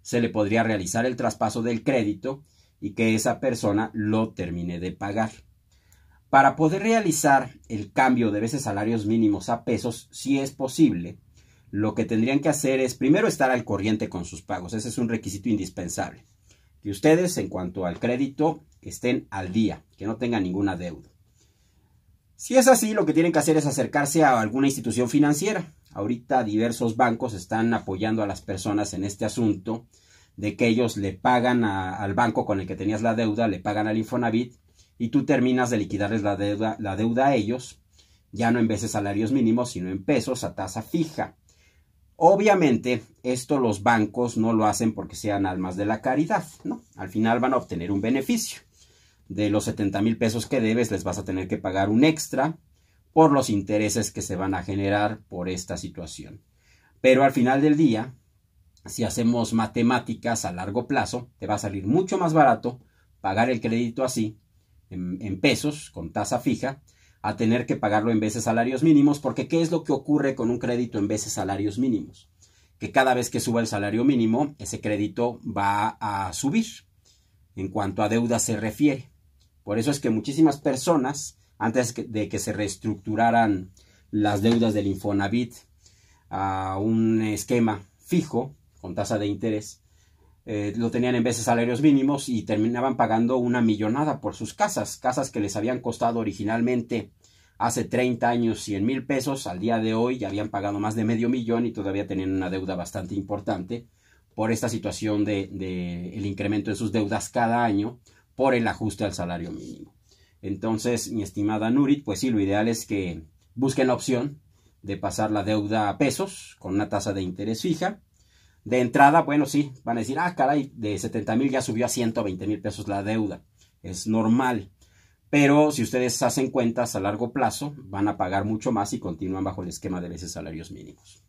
se le podría realizar el traspaso del crédito y que esa persona lo termine de pagar. Para poder realizar el cambio de veces salarios mínimos a pesos, si es posible, lo que tendrían que hacer es primero estar al corriente con sus pagos. Ese es un requisito indispensable. Que ustedes, en cuanto al crédito, estén al día, que no tengan ninguna deuda. Si es así, lo que tienen que hacer es acercarse a alguna institución financiera. Ahorita diversos bancos están apoyando a las personas en este asunto de que ellos le pagan al banco con el que tenías la deuda, le pagan al Infonavit y tú terminas de liquidarles la deuda, la deuda a ellos, ya no en veces salarios mínimos, sino en pesos a tasa fija. Obviamente, esto los bancos no lo hacen porque sean almas de la caridad, ¿no? Al final van a obtener un beneficio. De los 70 mil pesos que debes, les vas a tener que pagar un extra por los intereses que se van a generar por esta situación. Pero al final del día, si hacemos matemáticas a largo plazo, te va a salir mucho más barato pagar el crédito así, en, en pesos, con tasa fija, a tener que pagarlo en veces salarios mínimos, porque ¿qué es lo que ocurre con un crédito en veces salarios mínimos? Que cada vez que suba el salario mínimo, ese crédito va a subir en cuanto a deuda se refiere. Por eso es que muchísimas personas, antes de que se reestructuraran las deudas del Infonavit a un esquema fijo, con tasa de interés, eh, lo tenían en veces salarios mínimos y terminaban pagando una millonada por sus casas, casas que les habían costado originalmente hace 30 años 100 mil pesos, al día de hoy ya habían pagado más de medio millón y todavía tenían una deuda bastante importante por esta situación de, el incremento de sus deudas cada año por el ajuste al salario mínimo. Entonces, mi estimada Nurit, pues sí, lo ideal es que busquen la opción de pasar la deuda a pesos con una tasa de interés fija de entrada, bueno, sí, van a decir, ah, caray, de 70 mil ya subió a 120 mil pesos la deuda. Es normal. Pero si ustedes hacen cuentas a largo plazo, van a pagar mucho más y continúan bajo el esquema de veces salarios mínimos.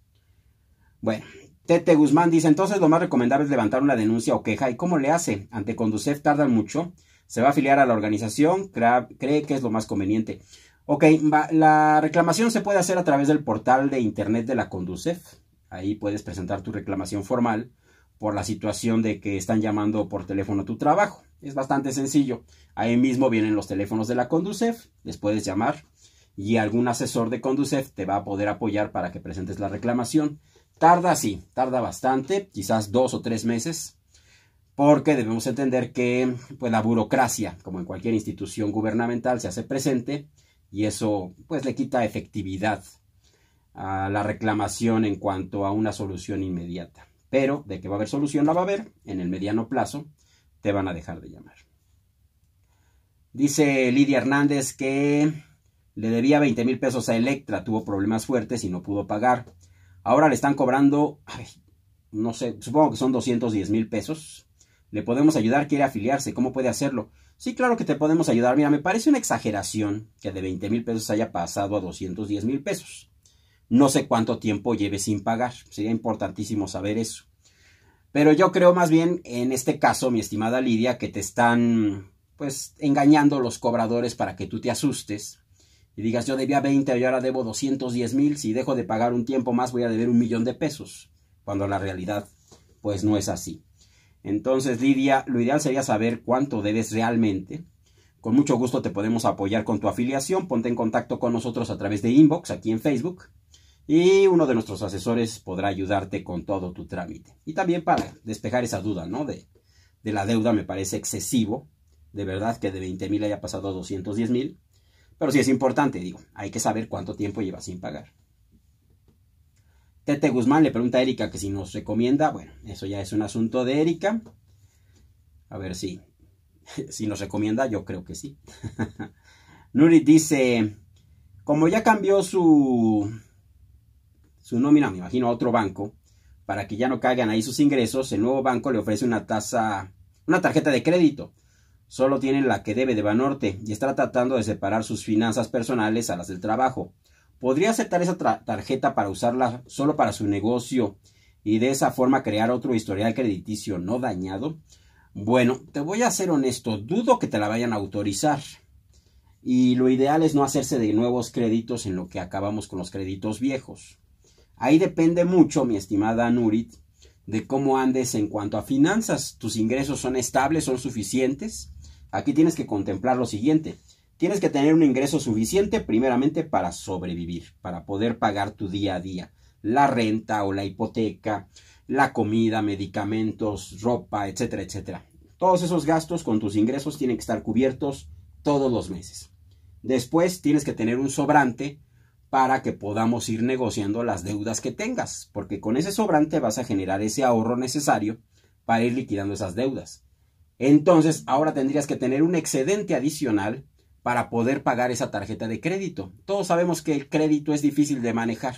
Bueno, Tete Guzmán dice, entonces lo más recomendable es levantar una denuncia o queja. ¿Y cómo le hace? Ante Conducef tardan mucho. Se va a afiliar a la organización, cree que es lo más conveniente. Ok, la reclamación se puede hacer a través del portal de internet de la Conducef Ahí puedes presentar tu reclamación formal por la situación de que están llamando por teléfono a tu trabajo. Es bastante sencillo. Ahí mismo vienen los teléfonos de la Conducef, les puedes llamar y algún asesor de Conducef te va a poder apoyar para que presentes la reclamación. Tarda, sí, tarda bastante, quizás dos o tres meses, porque debemos entender que pues, la burocracia, como en cualquier institución gubernamental, se hace presente y eso pues le quita efectividad a la reclamación en cuanto a una solución inmediata. Pero de que va a haber solución la va a haber, en el mediano plazo te van a dejar de llamar. Dice Lidia Hernández que le debía 20 mil pesos a Electra, tuvo problemas fuertes y no pudo pagar. Ahora le están cobrando, no sé, supongo que son 210 mil pesos. Le podemos ayudar, quiere afiliarse, ¿cómo puede hacerlo? Sí, claro que te podemos ayudar. Mira, me parece una exageración que de 20 mil pesos haya pasado a 210 mil pesos. No sé cuánto tiempo lleves sin pagar. Sería importantísimo saber eso. Pero yo creo más bien en este caso, mi estimada Lidia, que te están pues engañando los cobradores para que tú te asustes y digas yo debía 20 y ahora debo 210 mil, si dejo de pagar un tiempo más voy a deber un millón de pesos, cuando la realidad pues no es así. Entonces Lidia, lo ideal sería saber cuánto debes realmente. Con mucho gusto te podemos apoyar con tu afiliación, ponte en contacto con nosotros a través de inbox aquí en Facebook y uno de nuestros asesores podrá ayudarte con todo tu trámite. Y también para despejar esa duda, ¿no? De, de la deuda me parece excesivo, de verdad que de 20 mil haya pasado a 210 mil, pero sí es importante, digo, hay que saber cuánto tiempo lleva sin pagar. Tete Guzmán le pregunta a Erika que si nos recomienda, bueno, eso ya es un asunto de Erika. A ver si, si nos recomienda, yo creo que sí. Nuri dice, como ya cambió su su nómina, me imagino, a otro banco, para que ya no caigan ahí sus ingresos, el nuevo banco le ofrece una tasa, una tarjeta de crédito. Solo tiene la que debe de Banorte y está tratando de separar sus finanzas personales a las del trabajo. Podría aceptar esa tarjeta para usarla solo para su negocio y de esa forma crear otro historial crediticio no dañado. Bueno, te voy a ser honesto, dudo que te la vayan a autorizar. Y lo ideal es no hacerse de nuevos créditos en lo que acabamos con los créditos viejos. Ahí depende mucho, mi estimada Nurit, de cómo andes en cuanto a finanzas. ¿Tus ingresos son estables, son suficientes? Aquí tienes que contemplar lo siguiente. Tienes que tener un ingreso suficiente primeramente para sobrevivir, para poder pagar tu día a día, la renta o la hipoteca, la comida, medicamentos, ropa, etcétera, etcétera. Todos esos gastos con tus ingresos tienen que estar cubiertos todos los meses. Después tienes que tener un sobrante para que podamos ir negociando las deudas que tengas, porque con ese sobrante vas a generar ese ahorro necesario para ir liquidando esas deudas. Entonces, ahora tendrías que tener un excedente adicional para poder pagar esa tarjeta de crédito. Todos sabemos que el crédito es difícil de manejar.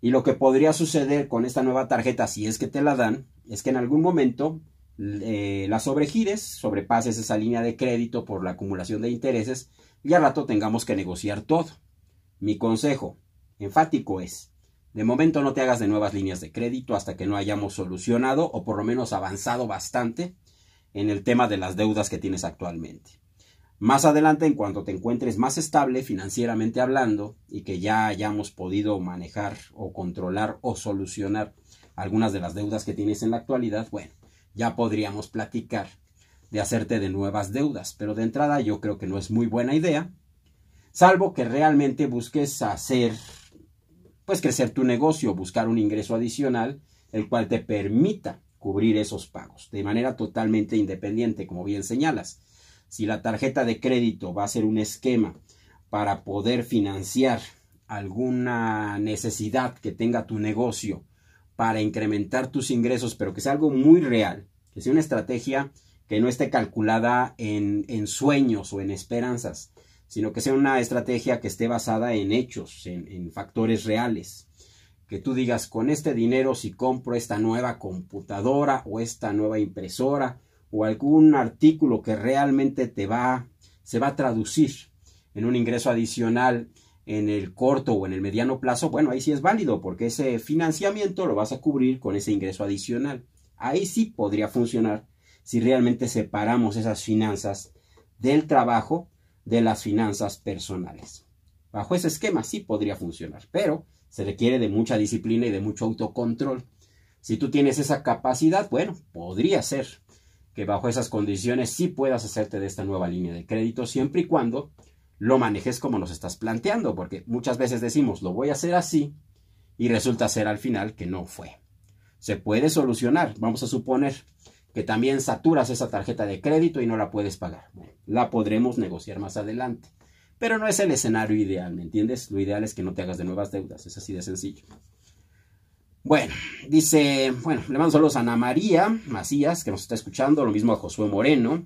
Y lo que podría suceder con esta nueva tarjeta, si es que te la dan, es que en algún momento eh, la sobregires, sobrepases esa línea de crédito por la acumulación de intereses y al rato tengamos que negociar todo. Mi consejo, enfático es, de momento no te hagas de nuevas líneas de crédito hasta que no hayamos solucionado o por lo menos avanzado bastante en el tema de las deudas que tienes actualmente. Más adelante, en cuanto te encuentres más estable financieramente hablando y que ya hayamos podido manejar o controlar o solucionar algunas de las deudas que tienes en la actualidad, bueno, ya podríamos platicar de hacerte de nuevas deudas, pero de entrada yo creo que no es muy buena idea salvo que realmente busques hacer, pues crecer tu negocio, buscar un ingreso adicional, el cual te permita cubrir esos pagos de manera totalmente independiente, como bien señalas. Si la tarjeta de crédito va a ser un esquema para poder financiar alguna necesidad que tenga tu negocio para incrementar tus ingresos, pero que sea algo muy real, que sea una estrategia que no esté calculada en, en sueños o en esperanzas, sino que sea una estrategia que esté basada en hechos, en, factores reales. Que tú digas, con este dinero si compro esta nueva computadora o esta nueva impresora o algún artículo que realmente te va, se va a traducir en un ingreso adicional en el corto o en el mediano plazo, bueno, ahí sí es válido porque ese financiamiento lo vas a cubrir con ese ingreso adicional. Ahí sí podría funcionar si realmente separamos esas finanzas del trabajo de las finanzas personales. Bajo ese esquema sí podría funcionar, pero se requiere de mucha disciplina y de mucho autocontrol. Si tú tienes esa capacidad, bueno, podría ser que bajo esas condiciones sí puedas hacerte de esta nueva línea de crédito siempre y cuando lo manejes como nos estás planteando, porque muchas veces decimos lo voy a hacer así y resulta ser al final que no fue. Se puede solucionar, vamos a suponer que también saturas esa tarjeta de crédito y no la puedes pagar. Bueno, la podremos negociar más adelante. Pero no es el escenario ideal, ¿me entiendes? Lo ideal es que no te hagas de nuevas deudas, es así de sencillo. Bueno, dice, bueno, le mando saludos a Ana María Macías, que nos está escuchando, lo mismo a Josué Moreno.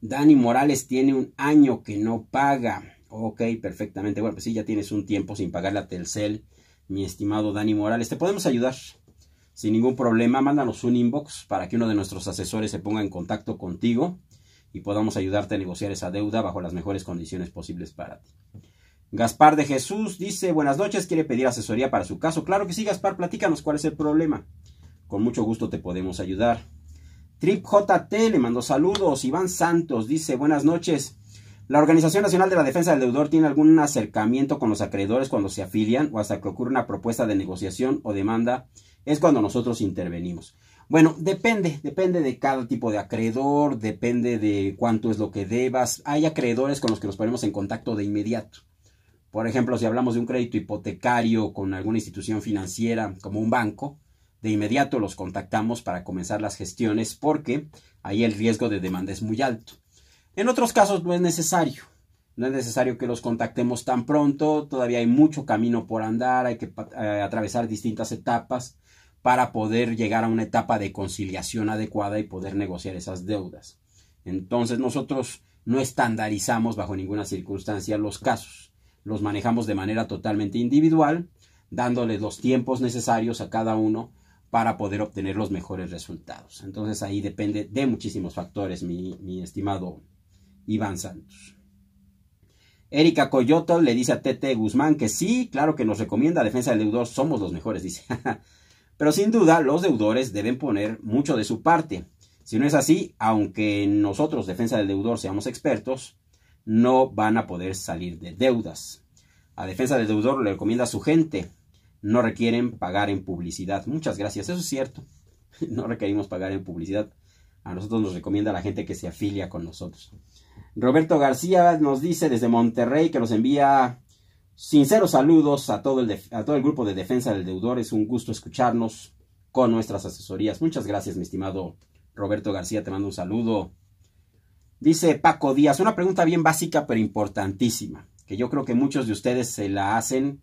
Dani Morales tiene un año que no paga. Ok, perfectamente. Bueno, pues sí, ya tienes un tiempo sin pagar la Telcel, mi estimado Dani Morales. Te podemos ayudar. Sin ningún problema, mándanos un inbox para que uno de nuestros asesores se ponga en contacto contigo y podamos ayudarte a negociar esa deuda bajo las mejores condiciones posibles para ti. Gaspar de Jesús dice, buenas noches, quiere pedir asesoría para su caso. Claro que sí, Gaspar, platícanos cuál es el problema. Con mucho gusto te podemos ayudar. Trip JT le mando saludos. Iván Santos dice, buenas noches. La Organización Nacional de la Defensa del Deudor tiene algún acercamiento con los acreedores cuando se afilian o hasta que ocurre una propuesta de negociación o demanda es cuando nosotros intervenimos. Bueno, depende, depende de cada tipo de acreedor, depende de cuánto es lo que debas. Hay acreedores con los que nos ponemos en contacto de inmediato. Por ejemplo, si hablamos de un crédito hipotecario con alguna institución financiera como un banco, de inmediato los contactamos para comenzar las gestiones porque ahí el riesgo de demanda es muy alto. En otros casos no es necesario. No es necesario que los contactemos tan pronto, todavía hay mucho camino por andar, hay que eh, atravesar distintas etapas para poder llegar a una etapa de conciliación adecuada y poder negociar esas deudas. Entonces nosotros no estandarizamos bajo ninguna circunstancia los casos, los manejamos de manera totalmente individual, dándole los tiempos necesarios a cada uno para poder obtener los mejores resultados. Entonces ahí depende de muchísimos factores, mi, estimado Iván Santos. Erika Coyoto le dice a Tete Guzmán que sí, claro que nos recomienda defensa del deudor, somos los mejores, dice. Pero sin duda los deudores deben poner mucho de su parte. Si no es así, aunque nosotros, defensa del deudor, seamos expertos, no van a poder salir de deudas. A defensa del deudor le recomienda a su gente, no requieren pagar en publicidad. Muchas gracias, eso es cierto. No requerimos pagar en publicidad. A nosotros nos recomienda la gente que se afilia con nosotros. Roberto García nos dice desde Monterrey que nos envía Sinceros saludos a todo, el a todo el grupo de defensa del deudor. Es un gusto escucharnos con nuestras asesorías. Muchas gracias, mi estimado Roberto García. Te mando un saludo. Dice Paco Díaz, una pregunta bien básica pero importantísima, que yo creo que muchos de ustedes se la hacen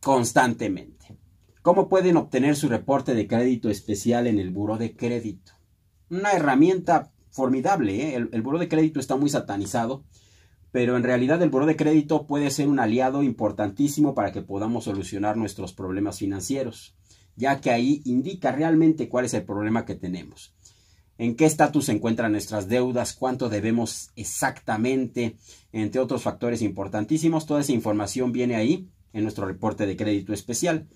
constantemente. ¿Cómo pueden obtener su reporte de crédito especial en el buro de crédito? Una herramienta formidable, ¿eh? el, el buro de crédito está muy satanizado pero en realidad el buró de crédito puede ser un aliado importantísimo para que podamos solucionar nuestros problemas financieros, ya que ahí indica realmente cuál es el problema que tenemos. En qué estatus se encuentran nuestras deudas, cuánto debemos exactamente, entre otros factores importantísimos. Toda esa información viene ahí en nuestro reporte de crédito especial.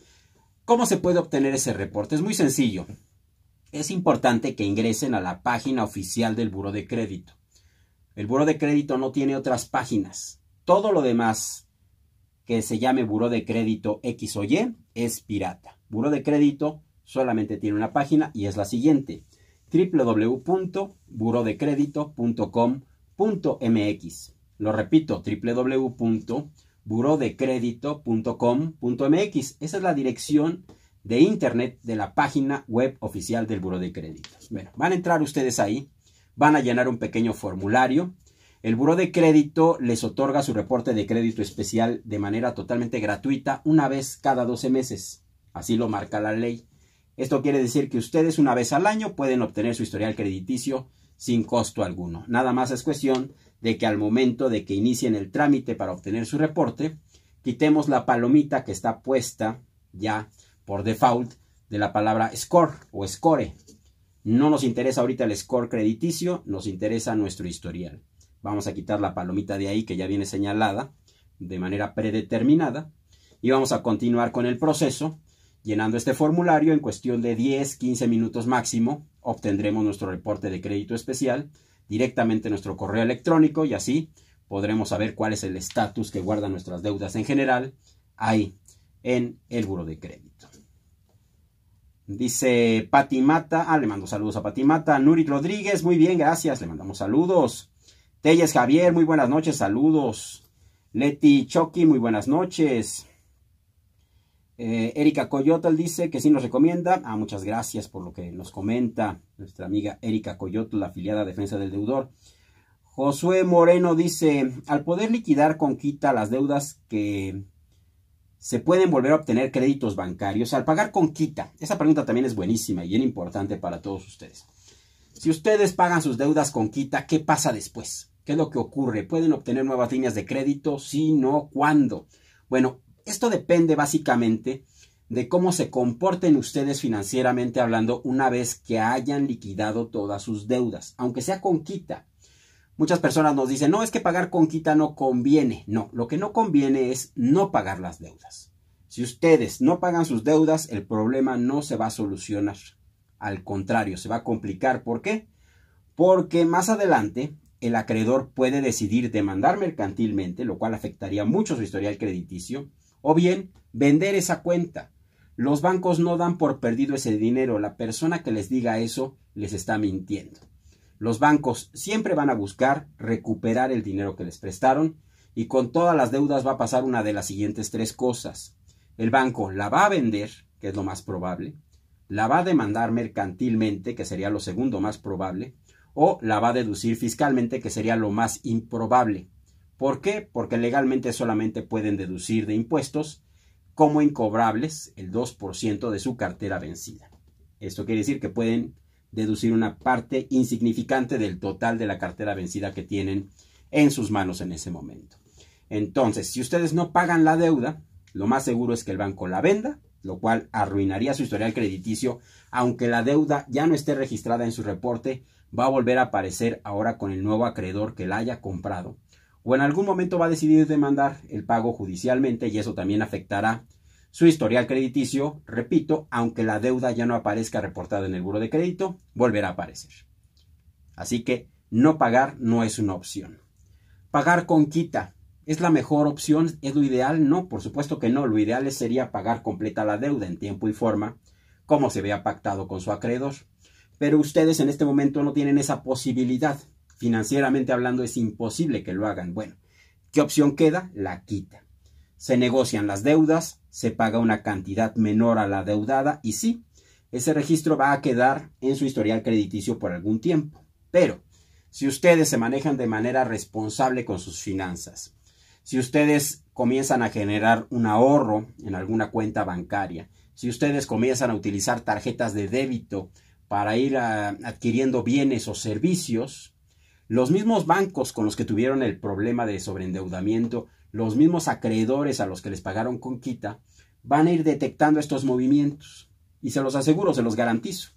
¿Cómo se puede obtener ese reporte? Es muy sencillo. Es importante que ingresen a la página oficial del Buró de Crédito el buro de crédito no tiene otras páginas. Todo lo demás que se llame buro de crédito X o Y es pirata. Buro de crédito solamente tiene una página y es la siguiente www.burodecredito.com.mx. Lo repito, www.burodecredito.com.mx. Esa es la dirección de internet de la página web oficial del buro de crédito. Bueno, van a entrar ustedes ahí van a llenar un pequeño formulario. El buró de crédito les otorga su reporte de crédito especial de manera totalmente gratuita una vez cada 12 meses. Así lo marca la ley. Esto quiere decir que ustedes una vez al año pueden obtener su historial crediticio sin costo alguno. Nada más es cuestión de que al momento de que inicien el trámite para obtener su reporte, quitemos la palomita que está puesta ya por default de la palabra score o score no nos interesa ahorita el score crediticio, nos interesa nuestro historial. Vamos a quitar la palomita de ahí que ya viene señalada de manera predeterminada y vamos a continuar con el proceso. Llenando este formulario en cuestión de 10-15 minutos máximo, obtendremos nuestro reporte de crédito especial directamente en nuestro correo electrónico y así podremos saber cuál es el estatus que guardan nuestras deudas en general ahí en el buro de crédito. Dice Patimata, ah, le mando saludos a Patimata, Nuri Rodríguez, muy bien, gracias, le mandamos saludos. Telles Javier, muy buenas noches, saludos. Leti Choki, muy buenas noches. Eh, Erika Coyotl dice que sí nos recomienda. Ah, muchas gracias por lo que nos comenta nuestra amiga Erika Coyotl, la afiliada a Defensa del Deudor. Josué Moreno dice, al poder liquidar con quita las deudas que ¿Se pueden volver a obtener créditos bancarios al pagar con quita? Esa pregunta también es buenísima y bien importante para todos ustedes. Si ustedes pagan sus deudas con quita, ¿qué pasa después? ¿Qué es lo que ocurre? ¿Pueden obtener nuevas líneas de crédito? Si no, ¿cuándo? Bueno, esto depende básicamente de cómo se comporten ustedes financieramente hablando una vez que hayan liquidado todas sus deudas, aunque sea con quita. Muchas personas nos dicen, no, es que pagar con quita no conviene. No, lo que no conviene es no pagar las deudas. Si ustedes no pagan sus deudas, el problema no se va a solucionar. Al contrario, se va a complicar. ¿Por qué? Porque más adelante el acreedor puede decidir demandar mercantilmente, lo cual afectaría mucho su historial crediticio, o bien vender esa cuenta. Los bancos no dan por perdido ese dinero. La persona que les diga eso les está mintiendo. Los bancos siempre van a buscar recuperar el dinero que les prestaron y con todas las deudas va a pasar una de las siguientes tres cosas. El banco la va a vender, que es lo más probable, la va a demandar mercantilmente, que sería lo segundo más probable, o la va a deducir fiscalmente, que sería lo más improbable. ¿Por qué? Porque legalmente solamente pueden deducir de impuestos como incobrables el 2% de su cartera vencida. Esto quiere decir que pueden deducir una parte insignificante del total de la cartera vencida que tienen en sus manos en ese momento. Entonces, si ustedes no pagan la deuda, lo más seguro es que el banco la venda, lo cual arruinaría su historial crediticio, aunque la deuda ya no esté registrada en su reporte, va a volver a aparecer ahora con el nuevo acreedor que la haya comprado, o en algún momento va a decidir demandar el pago judicialmente y eso también afectará su historial crediticio, repito, aunque la deuda ya no aparezca reportada en el buro de crédito, volverá a aparecer. Así que no pagar no es una opción. Pagar con quita. ¿Es la mejor opción? ¿Es lo ideal? No, por supuesto que no. Lo ideal sería pagar completa la deuda en tiempo y forma, como se vea pactado con su acreedor. Pero ustedes en este momento no tienen esa posibilidad. Financieramente hablando es imposible que lo hagan. Bueno, ¿qué opción queda? La quita. Se negocian las deudas, se paga una cantidad menor a la deudada y sí, ese registro va a quedar en su historial crediticio por algún tiempo. Pero, si ustedes se manejan de manera responsable con sus finanzas, si ustedes comienzan a generar un ahorro en alguna cuenta bancaria, si ustedes comienzan a utilizar tarjetas de débito para ir ah, adquiriendo bienes o servicios, los mismos bancos con los que tuvieron el problema de sobreendeudamiento los mismos acreedores a los que les pagaron con quita van a ir detectando estos movimientos. Y se los aseguro, se los garantizo.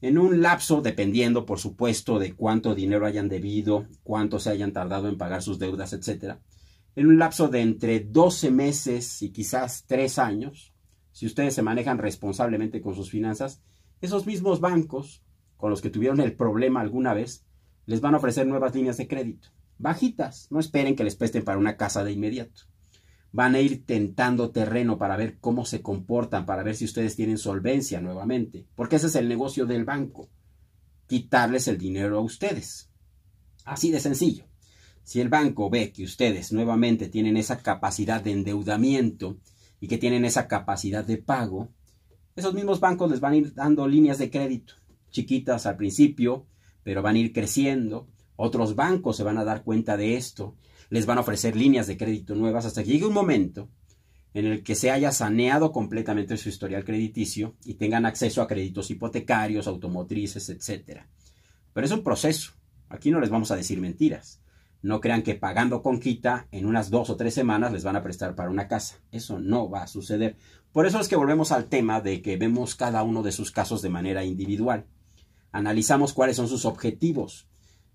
En un lapso, dependiendo, por supuesto, de cuánto dinero hayan debido, cuánto se hayan tardado en pagar sus deudas, etc. En un lapso de entre 12 meses y quizás 3 años, si ustedes se manejan responsablemente con sus finanzas, esos mismos bancos con los que tuvieron el problema alguna vez, les van a ofrecer nuevas líneas de crédito bajitas. No esperen que les presten para una casa de inmediato. Van a ir tentando terreno para ver cómo se comportan, para ver si ustedes tienen solvencia nuevamente, porque ese es el negocio del banco, quitarles el dinero a ustedes. Así de sencillo. Si el banco ve que ustedes nuevamente tienen esa capacidad de endeudamiento y que tienen esa capacidad de pago, esos mismos bancos les van a ir dando líneas de crédito, chiquitas al principio, pero van a ir creciendo otros bancos se van a dar cuenta de esto, les van a ofrecer líneas de crédito nuevas hasta que llegue un momento en el que se haya saneado completamente su historial crediticio y tengan acceso a créditos hipotecarios, automotrices, etc. Pero es un proceso. Aquí no les vamos a decir mentiras. No crean que pagando con quita en unas dos o tres semanas les van a prestar para una casa. Eso no va a suceder. Por eso es que volvemos al tema de que vemos cada uno de sus casos de manera individual. Analizamos cuáles son sus objetivos,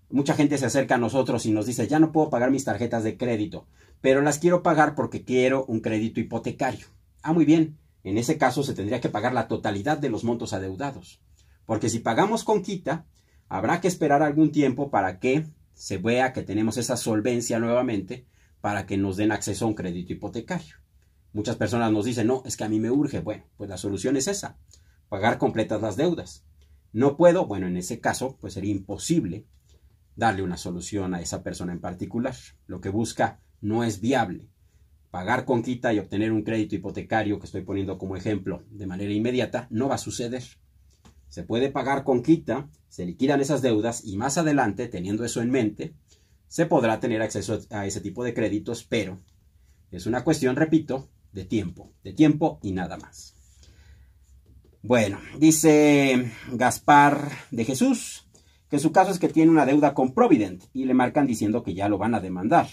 Mucha gente se acerca a nosotros y nos dice, ya no puedo pagar mis tarjetas de crédito, pero las quiero pagar porque quiero un crédito hipotecario. Ah, muy bien, en ese caso se tendría que pagar la totalidad de los montos adeudados, porque si pagamos con quita, habrá que esperar algún tiempo para que se vea que tenemos esa solvencia nuevamente para que nos den acceso a un crédito hipotecario. Muchas personas nos dicen, no, es que a mí me urge. Bueno, pues la solución es esa, pagar completas las deudas. No puedo, bueno, en ese caso, pues sería imposible darle una solución a esa persona en particular. Lo que busca no es viable. Pagar con quita y obtener un crédito hipotecario, que estoy poniendo como ejemplo, de manera inmediata, no va a suceder. Se puede pagar con quita, se liquidan esas deudas y más adelante, teniendo eso en mente, se podrá tener acceso a ese tipo de créditos, pero es una cuestión, repito, de tiempo, de tiempo y nada más. Bueno, dice Gaspar de Jesús, que su caso es que tiene una deuda con Provident y le marcan diciendo que ya lo van a demandar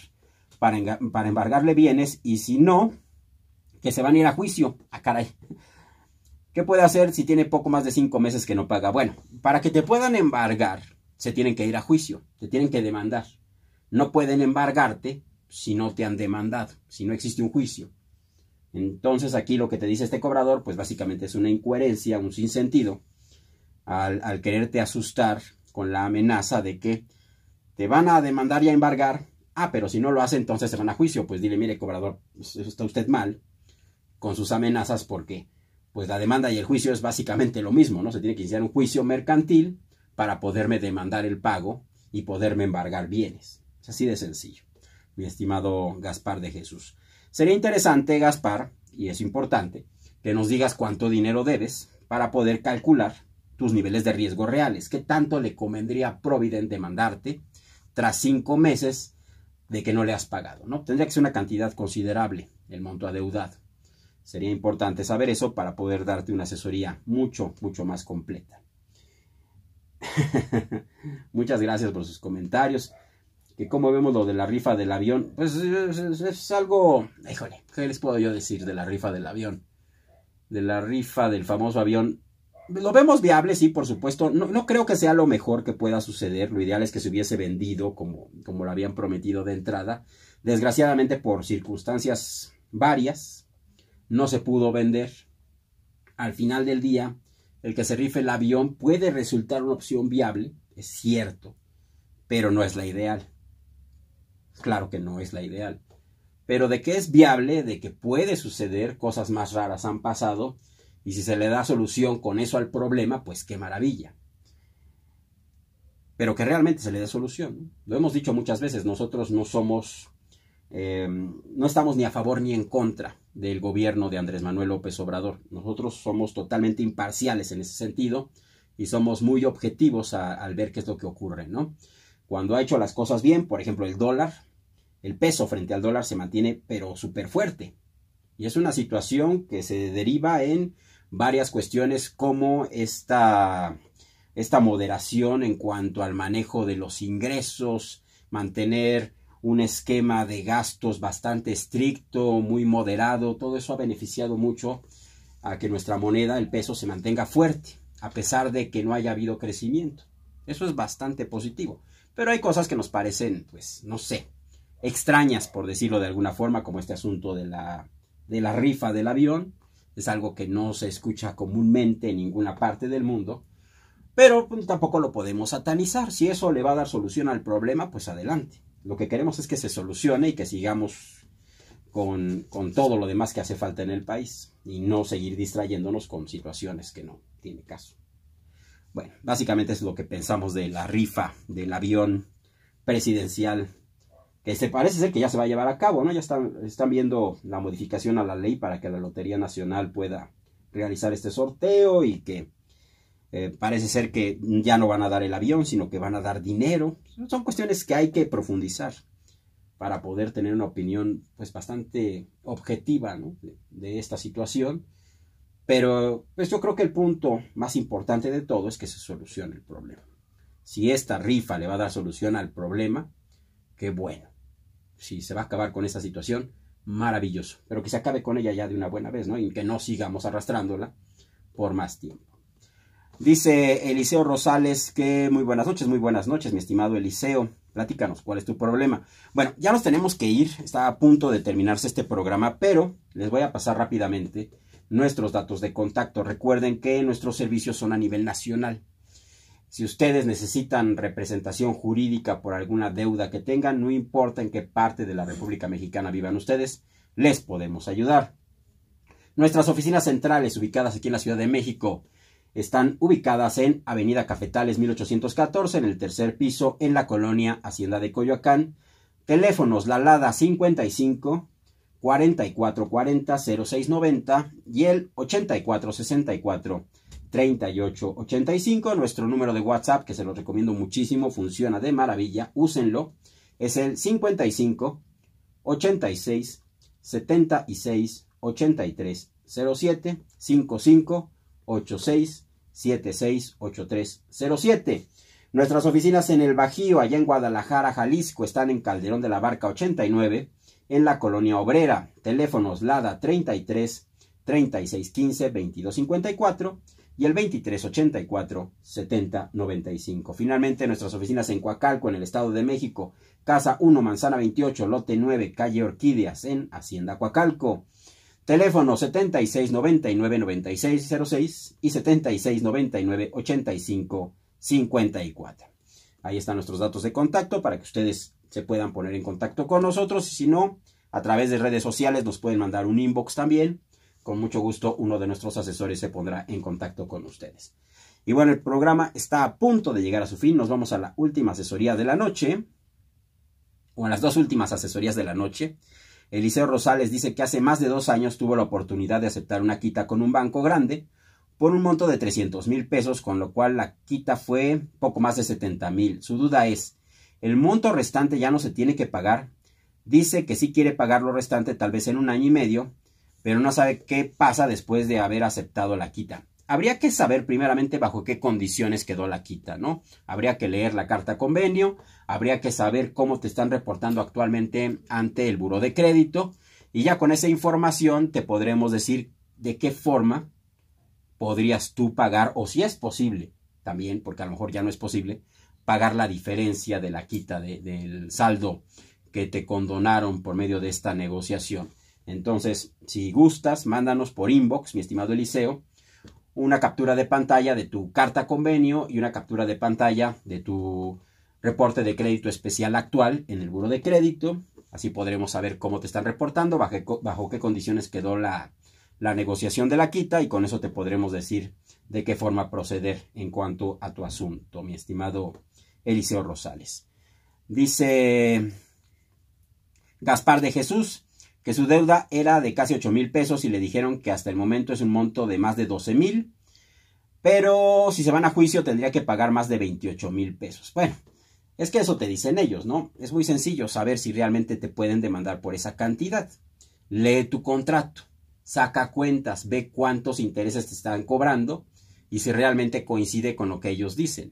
para, para embargarle bienes y si no, que se van a ir a juicio. a ah, caray. ¿Qué puede hacer si tiene poco más de cinco meses que no paga? Bueno, para que te puedan embargar, se tienen que ir a juicio, te tienen que demandar. No pueden embargarte si no te han demandado, si no existe un juicio. Entonces aquí lo que te dice este cobrador, pues básicamente es una incoherencia, un sinsentido, al quererte asustar con la amenaza de que te van a demandar y a embargar. Ah, pero si no lo hace, entonces se van a juicio. Pues dile, mire, cobrador, pues, está usted mal con sus amenazas porque pues la demanda y el juicio es básicamente lo mismo, ¿no? Se tiene que iniciar un juicio mercantil para poderme demandar el pago y poderme embargar bienes. Es así de sencillo, mi estimado Gaspar de Jesús. Sería interesante, Gaspar, y es importante, que nos digas cuánto dinero debes para poder calcular tus niveles de riesgo reales. ¿Qué tanto le convendría a Provident demandarte tras cinco meses de que no le has pagado? ¿no? Tendría que ser una cantidad considerable el monto adeudado. Sería importante saber eso para poder darte una asesoría mucho, mucho más completa. Muchas gracias por sus comentarios. Que como vemos lo de la rifa del avión, pues es, es algo... Híjole, ¿qué les puedo yo decir de la rifa del avión? De la rifa del famoso avión lo vemos viable, sí, por supuesto. No, creo que sea lo mejor que pueda suceder. Lo ideal es que se hubiese vendido como, como lo habían prometido de entrada. Desgraciadamente, por circunstancias varias, no se pudo vender. Al final del día, el que se rife el avión puede resultar una opción viable, es cierto, pero no es la ideal. Claro que no es la ideal. Pero de que es viable, de que puede suceder, cosas más raras han pasado y si se le da solución con eso al problema, pues qué maravilla. Pero que realmente se le dé solución. Lo hemos dicho muchas veces, nosotros no somos, eh, no estamos ni a favor ni en contra del gobierno de Andrés Manuel López Obrador. Nosotros somos totalmente imparciales en ese sentido y somos muy objetivos al ver qué es lo que ocurre, ¿no? Cuando ha hecho las cosas bien, por ejemplo, el dólar, el peso frente al dólar se mantiene pero súper fuerte. Y es una situación que se deriva en varias cuestiones como esta, esta moderación en cuanto al manejo de los ingresos, mantener un esquema de gastos bastante estricto, muy moderado, todo eso ha beneficiado mucho a que nuestra moneda, el peso, se mantenga fuerte, a pesar de que no haya habido crecimiento. Eso es bastante positivo. Pero hay cosas que nos parecen, pues, no sé, extrañas, por decirlo de alguna forma, como este asunto de la, de la rifa del avión, es algo que no se escucha comúnmente en ninguna parte del mundo, pero pues, tampoco lo podemos satanizar. Si eso le va a dar solución al problema, pues adelante. Lo que queremos es que se solucione y que sigamos con, con todo lo demás que hace falta en el país y no seguir distrayéndonos con situaciones que no tiene caso. Bueno, básicamente es lo que pensamos de la rifa del avión presidencial que se parece ser que ya se va a llevar a cabo, ¿no? Ya están, están viendo la modificación a la ley para que la Lotería Nacional pueda realizar este sorteo y que eh, parece ser que ya no van a dar el avión, sino que van a dar dinero. Son cuestiones que hay que profundizar para poder tener una opinión pues bastante objetiva de, de esta situación. Pero pues yo creo que el punto más importante de todo es que se solucione el problema. Si esta rifa le va a dar solución al problema, qué bueno si se va a acabar con esa situación, maravilloso. Pero que se acabe con ella ya de una buena vez, ¿no? Y que no sigamos arrastrándola por más tiempo. Dice Eliseo Rosales que muy buenas noches, muy buenas noches, mi estimado Eliseo. Platícanos, ¿cuál es tu problema? Bueno, ya nos tenemos que ir, está a punto de terminarse este programa, pero les voy a pasar rápidamente nuestros datos de contacto. Recuerden que nuestros servicios son a nivel nacional. Si ustedes necesitan representación jurídica por alguna deuda que tengan, no importa en qué parte de la República Mexicana vivan ustedes, les podemos ayudar. Nuestras oficinas centrales ubicadas aquí en la Ciudad de México están ubicadas en Avenida Cafetales 1814, en el tercer piso, en la colonia Hacienda de Coyoacán. Teléfonos la Lada 55 4440 0690 y el 8464 3885. Nuestro número de WhatsApp, que se los recomiendo muchísimo, funciona de maravilla, úsenlo, es el 55 86 76 83 07 55 86 76 83 07. Nuestras oficinas en el Bajío, allá en Guadalajara, Jalisco, están en Calderón de la Barca 89, en la Colonia Obrera. Teléfonos LADA 33 3615 2254 y el 2384-7095. Finalmente, nuestras oficinas en Coacalco, en el Estado de México, Casa 1, Manzana 28, Lote 9, Calle Orquídeas, en Hacienda Coacalco. Teléfono 7699-9606 y 7699-8554. Ahí están nuestros datos de contacto para que ustedes se puedan poner en contacto con nosotros. Y si no, a través de redes sociales nos pueden mandar un inbox también con mucho gusto uno de nuestros asesores se pondrá en contacto con ustedes. Y bueno, el programa está a punto de llegar a su fin. Nos vamos a la última asesoría de la noche, o a las dos últimas asesorías de la noche. Eliseo Rosales dice que hace más de dos años tuvo la oportunidad de aceptar una quita con un banco grande por un monto de 300 mil pesos, con lo cual la quita fue poco más de 70 mil. Su duda es, ¿el monto restante ya no se tiene que pagar? Dice que sí quiere pagar lo restante tal vez en un año y medio, pero no sabe qué pasa después de haber aceptado la quita. Habría que saber primeramente bajo qué condiciones quedó la quita, ¿no? Habría que leer la carta convenio, habría que saber cómo te están reportando actualmente ante el buro de crédito y ya con esa información te podremos decir de qué forma podrías tú pagar o si es posible también, porque a lo mejor ya no es posible, pagar la diferencia de la quita del saldo que te condonaron por medio de esta negociación. Entonces, si gustas, mándanos por inbox, mi estimado Eliseo, una captura de pantalla de tu carta convenio y una captura de pantalla de tu reporte de crédito especial actual en el buro de crédito. Así podremos saber cómo te están reportando, bajo, qué condiciones quedó la negociación de la quita y con eso te podremos decir de qué forma proceder en cuanto a tu asunto, mi estimado Eliseo Rosales. Dice Gaspar de Jesús, que su deuda era de casi 8 mil pesos y le dijeron que hasta el momento es un monto de más de 12 mil, pero si se van a juicio tendría que pagar más de 28 mil pesos. Bueno, es que eso te dicen ellos, ¿no? Es muy sencillo saber si realmente te pueden demandar por esa cantidad. Lee tu contrato, saca cuentas, ve cuántos intereses te están cobrando y si realmente coincide con lo que ellos dicen.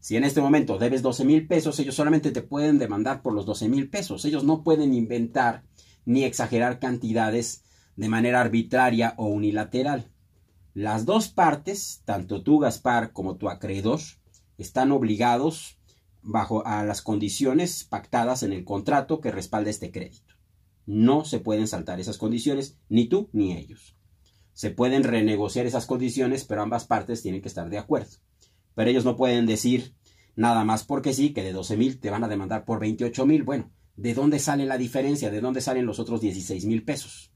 Si en este momento debes 12 mil pesos, ellos solamente te pueden demandar por los 12 mil pesos. Ellos no pueden inventar ni exagerar cantidades de manera arbitraria o unilateral. Las dos partes, tanto tú Gaspar como tu acreedor, están obligados bajo a las condiciones pactadas en el contrato que respalda este crédito. No se pueden saltar esas condiciones, ni tú ni ellos. Se pueden renegociar esas condiciones, pero ambas partes tienen que estar de acuerdo. Pero ellos no pueden decir nada más porque sí, que de 12 mil te van a demandar por 28 mil. Bueno, ¿de dónde sale la diferencia? ¿De dónde salen los otros 16 mil pesos?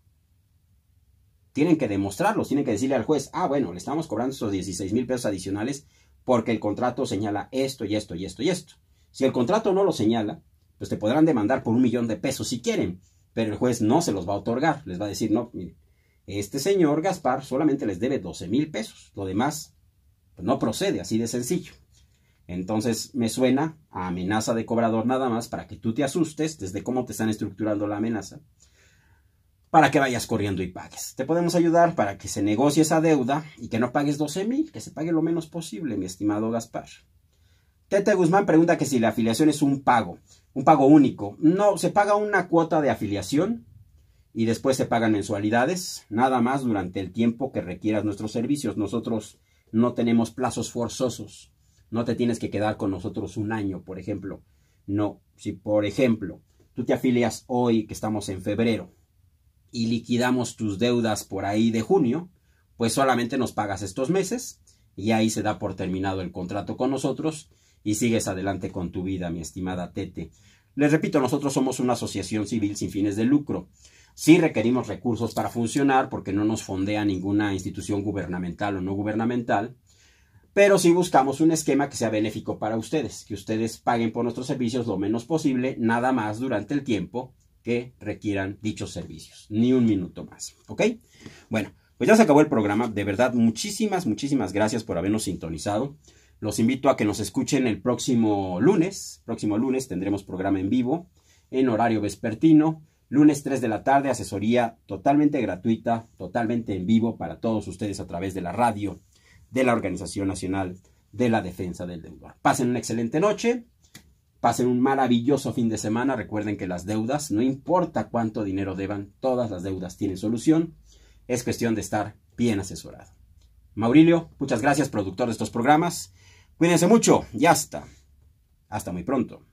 Tienen que demostrarlos, tienen que decirle al juez, ah, bueno, le estamos cobrando esos 16 mil pesos adicionales porque el contrato señala esto y esto y esto y esto. Si el contrato no lo señala, pues te podrán demandar por un millón de pesos si quieren, pero el juez no se los va a otorgar, les va a decir, no, mire, este señor Gaspar solamente les debe 12 mil pesos, lo demás no procede, así de sencillo. Entonces me suena a amenaza de cobrador nada más para que tú te asustes desde cómo te están estructurando la amenaza, para que vayas corriendo y pagues. Te podemos ayudar para que se negocie esa deuda y que no pagues 12 mil, que se pague lo menos posible, mi estimado Gaspar. Tete Guzmán pregunta que si la afiliación es un pago, un pago único. No, se paga una cuota de afiliación y después se pagan mensualidades, nada más durante el tiempo que requieras nuestros servicios. Nosotros no tenemos plazos forzosos no te tienes que quedar con nosotros un año, por ejemplo. No, si por ejemplo tú te afilias hoy que estamos en febrero y liquidamos tus deudas por ahí de junio, pues solamente nos pagas estos meses y ahí se da por terminado el contrato con nosotros y sigues adelante con tu vida, mi estimada Tete. Les repito, nosotros somos una asociación civil sin fines de lucro. Sí requerimos recursos para funcionar porque no nos fondea ninguna institución gubernamental o no gubernamental, pero sí buscamos un esquema que sea benéfico para ustedes, que ustedes paguen por nuestros servicios lo menos posible, nada más durante el tiempo que requieran dichos servicios, ni un minuto más, ¿ok? Bueno, pues ya se acabó el programa, de verdad, muchísimas, muchísimas gracias por habernos sintonizado. Los invito a que nos escuchen el próximo lunes, próximo lunes tendremos programa en vivo, en horario vespertino, lunes 3 de la tarde, asesoría totalmente gratuita, totalmente en vivo para todos ustedes a través de la radio de la Organización Nacional de la Defensa del Deudor. Pasen una excelente noche, pasen un maravilloso fin de semana. Recuerden que las deudas, no importa cuánto dinero deban, todas las deudas tienen solución. Es cuestión de estar bien asesorado. Maurilio, muchas gracias, productor de estos programas. Cuídense mucho y hasta, hasta muy pronto.